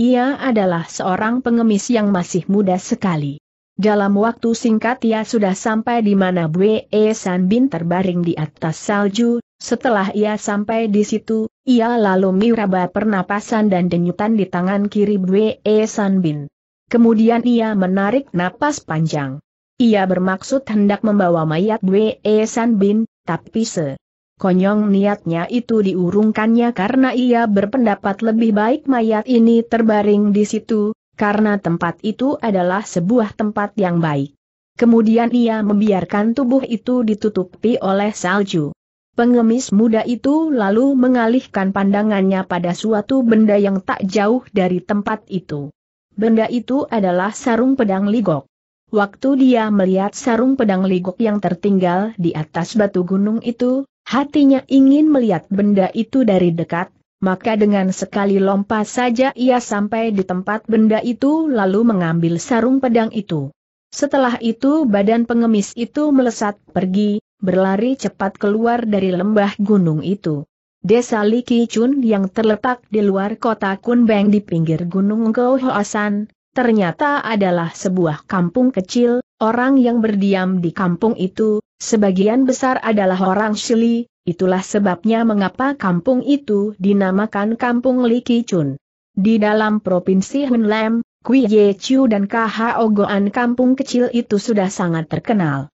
Ia adalah seorang pengemis yang masih muda sekali. Dalam waktu singkat ia sudah sampai di mana Bue San Bin terbaring di atas salju, setelah ia sampai di situ, ia lalu miraba pernapasan dan denyutan di tangan kiri Bwe e Bin. Kemudian ia menarik napas panjang. Ia bermaksud hendak membawa mayat Bwe e Bin, tapi se. Konyong niatnya itu diurungkannya karena ia berpendapat lebih baik mayat ini terbaring di situ, karena tempat itu adalah sebuah tempat yang baik. Kemudian ia membiarkan tubuh itu ditutupi oleh salju. Pengemis muda itu lalu mengalihkan pandangannya pada suatu benda yang tak jauh dari tempat itu. Benda itu adalah sarung pedang ligok. Waktu dia melihat sarung pedang ligok yang tertinggal di atas batu gunung itu, hatinya ingin melihat benda itu dari dekat, maka dengan sekali lompat saja ia sampai di tempat benda itu lalu mengambil sarung pedang itu. Setelah itu badan pengemis itu melesat pergi, berlari cepat keluar dari lembah gunung itu. Desa Likichun yang terletak di luar kota Kunbeng di pinggir gunung Gohoasan, ternyata adalah sebuah kampung kecil, orang yang berdiam di kampung itu, sebagian besar adalah orang Shili, itulah sebabnya mengapa kampung itu dinamakan Kampung Likichun. Di dalam Provinsi Hunlem, Kui Ye Chiu dan Kha Ogoan kampung kecil itu sudah sangat terkenal.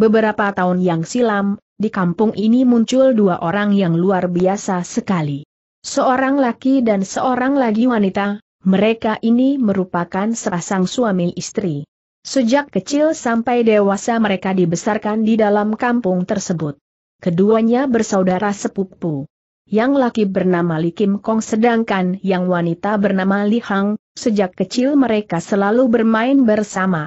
Beberapa tahun yang silam, di kampung ini muncul dua orang yang luar biasa sekali. Seorang laki dan seorang lagi wanita, mereka ini merupakan sepasang suami istri. Sejak kecil sampai dewasa mereka dibesarkan di dalam kampung tersebut. Keduanya bersaudara sepupu. Yang laki bernama Li Kim Kong sedangkan yang wanita bernama Li Hang, sejak kecil mereka selalu bermain bersama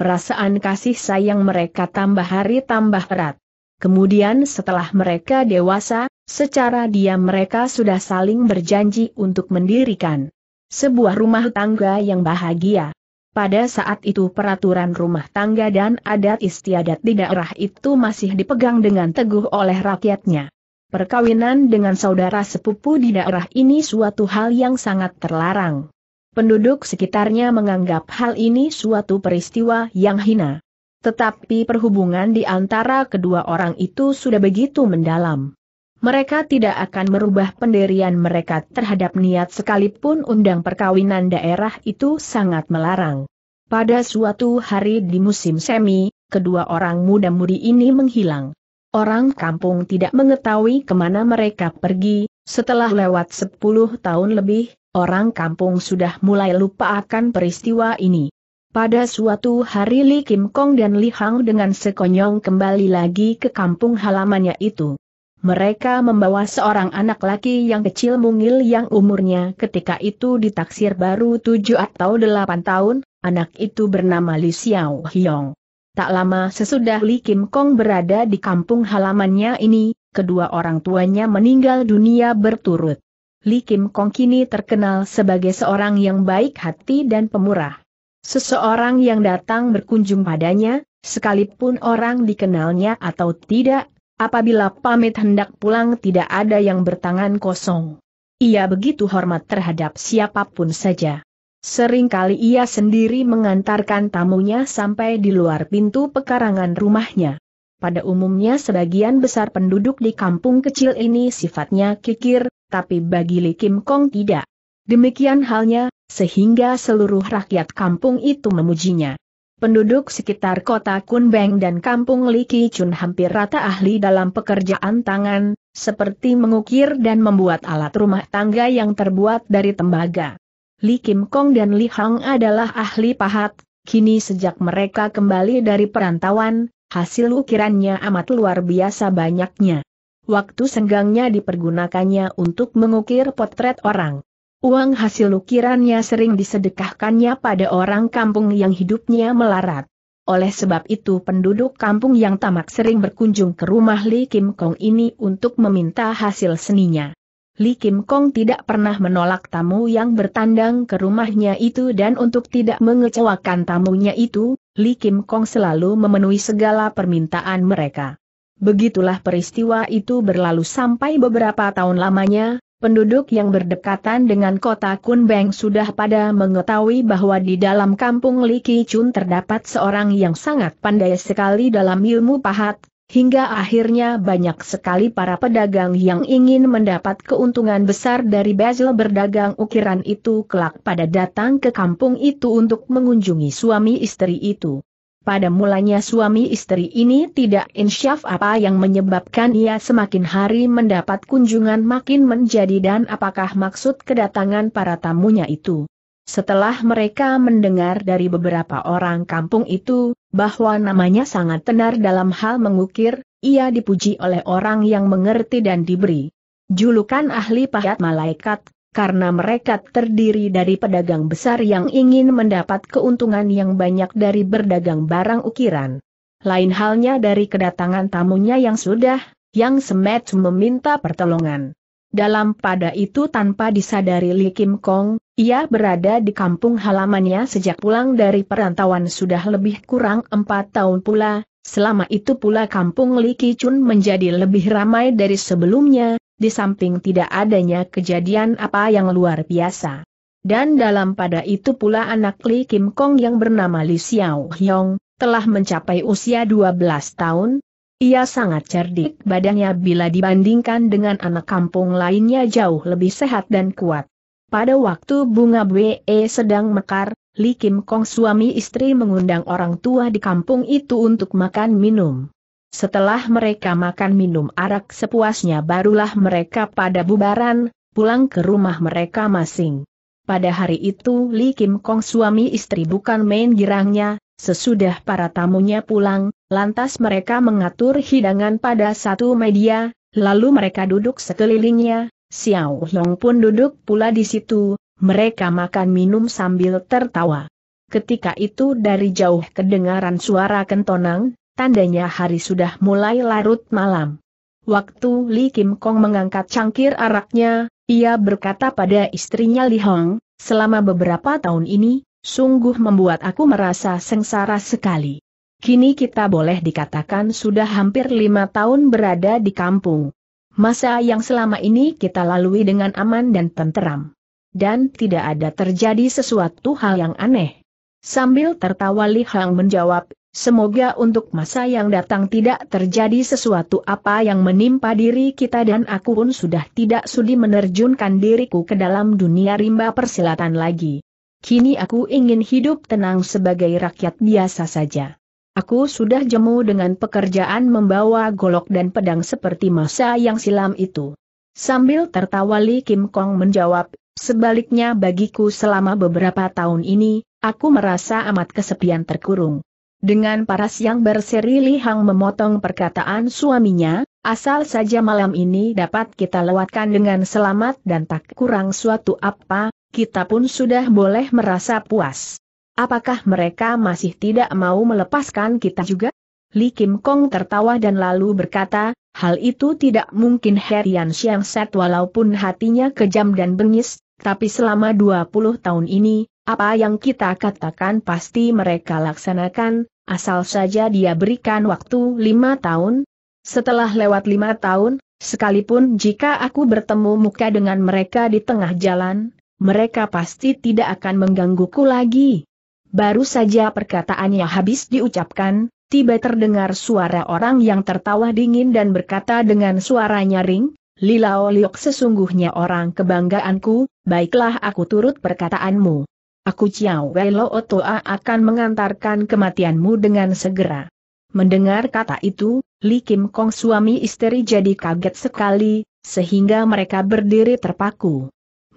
perasaan kasih sayang mereka tambah hari tambah erat. Kemudian setelah mereka dewasa, secara diam mereka sudah saling berjanji untuk mendirikan sebuah rumah tangga yang bahagia. Pada saat itu peraturan rumah tangga dan adat istiadat di daerah itu masih dipegang dengan teguh oleh rakyatnya. Perkawinan dengan saudara sepupu di daerah ini suatu hal yang sangat terlarang. Penduduk sekitarnya menganggap hal ini suatu peristiwa yang hina. Tetapi perhubungan di antara kedua orang itu sudah begitu mendalam. Mereka tidak akan merubah pendirian mereka terhadap niat sekalipun undang perkawinan daerah itu sangat melarang. Pada suatu hari di musim semi, kedua orang muda-mudi ini menghilang. Orang kampung tidak mengetahui kemana mereka pergi, setelah lewat 10 tahun lebih, Orang kampung sudah mulai lupa akan peristiwa ini. Pada suatu hari Li Kim Kong dan Li Hang dengan sekonyong kembali lagi ke kampung halamannya itu. Mereka membawa seorang anak laki yang kecil mungil yang umurnya ketika itu ditaksir baru tujuh atau delapan tahun, anak itu bernama Li Xiao Hyong. Tak lama sesudah Li Kim Kong berada di kampung halamannya ini, kedua orang tuanya meninggal dunia berturut. Li Kim Kong kini terkenal sebagai seorang yang baik hati dan pemurah. Seseorang yang datang berkunjung padanya, sekalipun orang dikenalnya atau tidak, apabila pamit hendak pulang tidak ada yang bertangan kosong. Ia begitu hormat terhadap siapapun saja. Seringkali ia sendiri mengantarkan tamunya sampai di luar pintu pekarangan rumahnya. Pada umumnya sebagian besar penduduk di kampung kecil ini sifatnya kikir, tapi bagi Li Kim Kong tidak. Demikian halnya, sehingga seluruh rakyat kampung itu memujinya. Penduduk sekitar kota Kun Beng dan kampung Li Chun hampir rata ahli dalam pekerjaan tangan, seperti mengukir dan membuat alat rumah tangga yang terbuat dari tembaga. Li Kim Kong dan Li Hang adalah ahli pahat, Kini sejak mereka kembali dari perantauan, Hasil ukirannya amat luar biasa banyaknya. Waktu senggangnya dipergunakannya untuk mengukir potret orang. Uang hasil ukirannya sering disedekahkannya pada orang kampung yang hidupnya melarat. Oleh sebab itu penduduk kampung yang tamak sering berkunjung ke rumah Lee Kim Kong ini untuk meminta hasil seninya. Li Kim Kong tidak pernah menolak tamu yang bertandang ke rumahnya itu dan untuk tidak mengecewakan tamunya itu, Li Kim Kong selalu memenuhi segala permintaan mereka. Begitulah peristiwa itu berlalu sampai beberapa tahun lamanya, penduduk yang berdekatan dengan kota Kun Kunbeng sudah pada mengetahui bahwa di dalam kampung Li Ki Chun terdapat seorang yang sangat pandai sekali dalam ilmu pahat, hingga akhirnya banyak sekali para pedagang yang ingin mendapat keuntungan besar dari Basil berdagang ukiran itu kelak pada datang ke kampung itu untuk mengunjungi suami istri itu. Pada mulanya suami istri ini tidak insyaf apa yang menyebabkan ia semakin hari mendapat kunjungan makin menjadi dan apakah maksud kedatangan para tamunya itu. Setelah mereka mendengar dari beberapa orang kampung itu, bahwa namanya sangat tenar dalam hal mengukir, ia dipuji oleh orang yang mengerti dan diberi julukan ahli pahat malaikat, karena mereka terdiri dari pedagang besar yang ingin mendapat keuntungan yang banyak dari berdagang barang ukiran. Lain halnya dari kedatangan tamunya yang sudah, yang semet meminta pertolongan. Dalam pada itu tanpa disadari Li Kim Kong, ia berada di kampung halamannya sejak pulang dari perantauan sudah lebih kurang empat tahun pula, selama itu pula kampung Li Kichun menjadi lebih ramai dari sebelumnya, di samping tidak adanya kejadian apa yang luar biasa. Dan dalam pada itu pula anak Li Kim Kong yang bernama Li Xiao Hyong, telah mencapai usia 12 tahun, ia sangat cerdik badannya bila dibandingkan dengan anak kampung lainnya jauh lebih sehat dan kuat. Pada waktu bunga BE sedang mekar, Li Kim Kong suami istri mengundang orang tua di kampung itu untuk makan minum. Setelah mereka makan minum arak sepuasnya barulah mereka pada bubaran, pulang ke rumah mereka masing. Pada hari itu Li Kim Kong suami istri bukan main girangnya, sesudah para tamunya pulang, Lantas mereka mengatur hidangan pada satu media, lalu mereka duduk sekelilingnya, Xiao Long pun duduk pula di situ, mereka makan minum sambil tertawa. Ketika itu dari jauh kedengaran suara kentonang, tandanya hari sudah mulai larut malam. Waktu Li Kim Kong mengangkat cangkir araknya, ia berkata pada istrinya Li Hong, selama beberapa tahun ini, sungguh membuat aku merasa sengsara sekali. Kini kita boleh dikatakan sudah hampir lima tahun berada di kampung. Masa yang selama ini kita lalui dengan aman dan tenteram. Dan tidak ada terjadi sesuatu hal yang aneh. Sambil tertawa Li Hang menjawab, semoga untuk masa yang datang tidak terjadi sesuatu apa yang menimpa diri kita dan aku pun sudah tidak sudi menerjunkan diriku ke dalam dunia rimba persilatan lagi. Kini aku ingin hidup tenang sebagai rakyat biasa saja. Aku sudah jemu dengan pekerjaan membawa golok dan pedang seperti masa yang silam itu. Sambil tertawa Li Kim Kong menjawab, sebaliknya bagiku selama beberapa tahun ini, aku merasa amat kesepian terkurung. Dengan paras yang berseri Li Hang memotong perkataan suaminya, asal saja malam ini dapat kita lewatkan dengan selamat dan tak kurang suatu apa, kita pun sudah boleh merasa puas. Apakah mereka masih tidak mau melepaskan kita juga? Li Kim Kong tertawa dan lalu berkata, hal itu tidak mungkin Herian Xiang Set walaupun hatinya kejam dan bengis, tapi selama 20 tahun ini, apa yang kita katakan pasti mereka laksanakan, asal saja dia berikan waktu 5 tahun. Setelah lewat 5 tahun, sekalipun jika aku bertemu muka dengan mereka di tengah jalan, mereka pasti tidak akan menggangguku lagi. Baru saja perkataannya habis diucapkan, tiba terdengar suara orang yang tertawa dingin dan berkata dengan suara nyaring, Lilao Liok sesungguhnya orang kebanggaanku, baiklah aku turut perkataanmu. Aku Chiao Welo Otoa akan mengantarkan kematianmu dengan segera. Mendengar kata itu, Li Kim Kong suami istri jadi kaget sekali, sehingga mereka berdiri terpaku.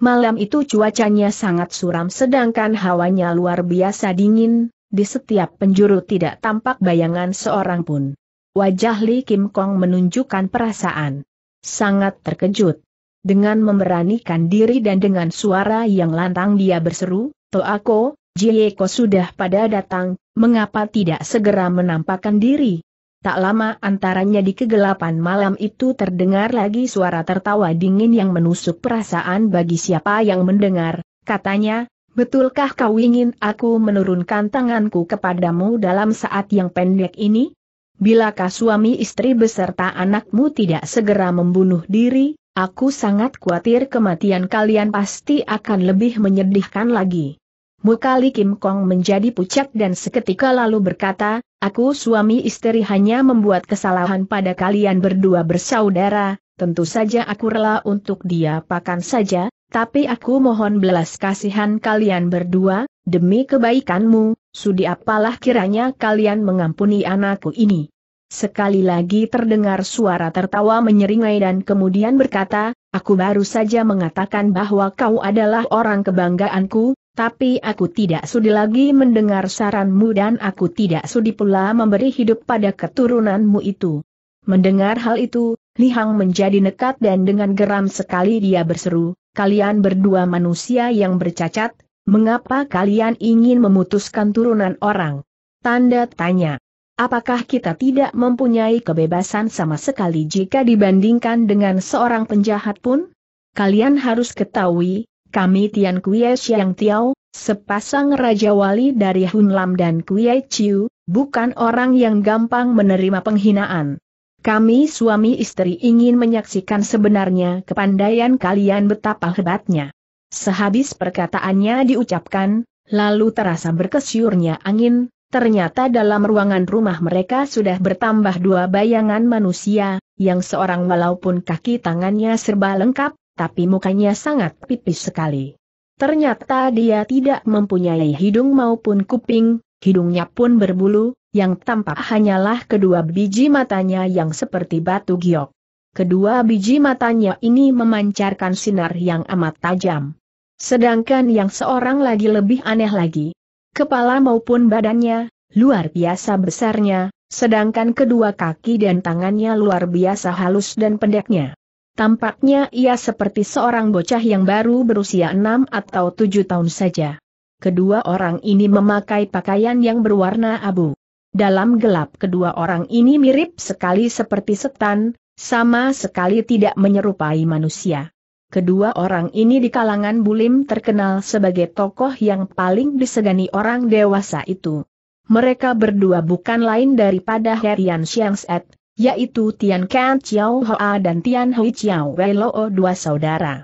Malam itu cuacanya sangat suram sedangkan hawanya luar biasa dingin, di setiap penjuru tidak tampak bayangan seorang pun. Wajah Li Kim Kong menunjukkan perasaan. Sangat terkejut. Dengan memberanikan diri dan dengan suara yang lantang dia berseru, Toako, Jieko sudah pada datang, mengapa tidak segera menampakkan diri? Tak lama antaranya di kegelapan malam itu terdengar lagi suara tertawa dingin yang menusuk perasaan bagi siapa yang mendengar, katanya, Betulkah kau ingin aku menurunkan tanganku kepadamu dalam saat yang pendek ini? Bilakah suami istri beserta anakmu tidak segera membunuh diri, aku sangat khawatir kematian kalian pasti akan lebih menyedihkan lagi. Muka Li Kim Kong menjadi pucat dan seketika lalu berkata, aku suami istri hanya membuat kesalahan pada kalian berdua bersaudara, tentu saja aku rela untuk dia pakan saja, tapi aku mohon belas kasihan kalian berdua, demi kebaikanmu, sudi apalah kiranya kalian mengampuni anakku ini. Sekali lagi terdengar suara tertawa menyeringai dan kemudian berkata, aku baru saja mengatakan bahwa kau adalah orang kebanggaanku, tapi aku tidak sudi lagi mendengar saranmu dan aku tidak sudi pula memberi hidup pada keturunanmu itu. Mendengar hal itu, Lihang menjadi nekat dan dengan geram sekali dia berseru, kalian berdua manusia yang bercacat, mengapa kalian ingin memutuskan turunan orang? Tanda tanya. Apakah kita tidak mempunyai kebebasan sama sekali jika dibandingkan dengan seorang penjahat pun? Kalian harus ketahui, kami Tian Kuei Xiang Tiao, sepasang Raja Wali dari Hun Lam dan Kuei Chiu, bukan orang yang gampang menerima penghinaan. Kami suami istri ingin menyaksikan sebenarnya kepandaian kalian betapa hebatnya. Sehabis perkataannya diucapkan, lalu terasa berkesyurnya angin, ternyata dalam ruangan rumah mereka sudah bertambah dua bayangan manusia, yang seorang walaupun kaki tangannya serba lengkap, tapi mukanya sangat pipis sekali. Ternyata dia tidak mempunyai hidung maupun kuping, hidungnya pun berbulu, yang tampak hanyalah kedua biji matanya yang seperti batu giok. Kedua biji matanya ini memancarkan sinar yang amat tajam. Sedangkan yang seorang lagi lebih aneh lagi. Kepala maupun badannya, luar biasa besarnya, sedangkan kedua kaki dan tangannya luar biasa halus dan pendeknya. Tampaknya ia seperti seorang bocah yang baru berusia enam atau tujuh tahun saja. Kedua orang ini memakai pakaian yang berwarna abu. Dalam gelap kedua orang ini mirip sekali seperti setan, sama sekali tidak menyerupai manusia. Kedua orang ini di kalangan Bulim terkenal sebagai tokoh yang paling disegani orang dewasa itu. Mereka berdua bukan lain daripada Herian Siangset, yaitu Tian Kan Chiao Hoa dan Tian Hui Chiao Wei Loo dua saudara.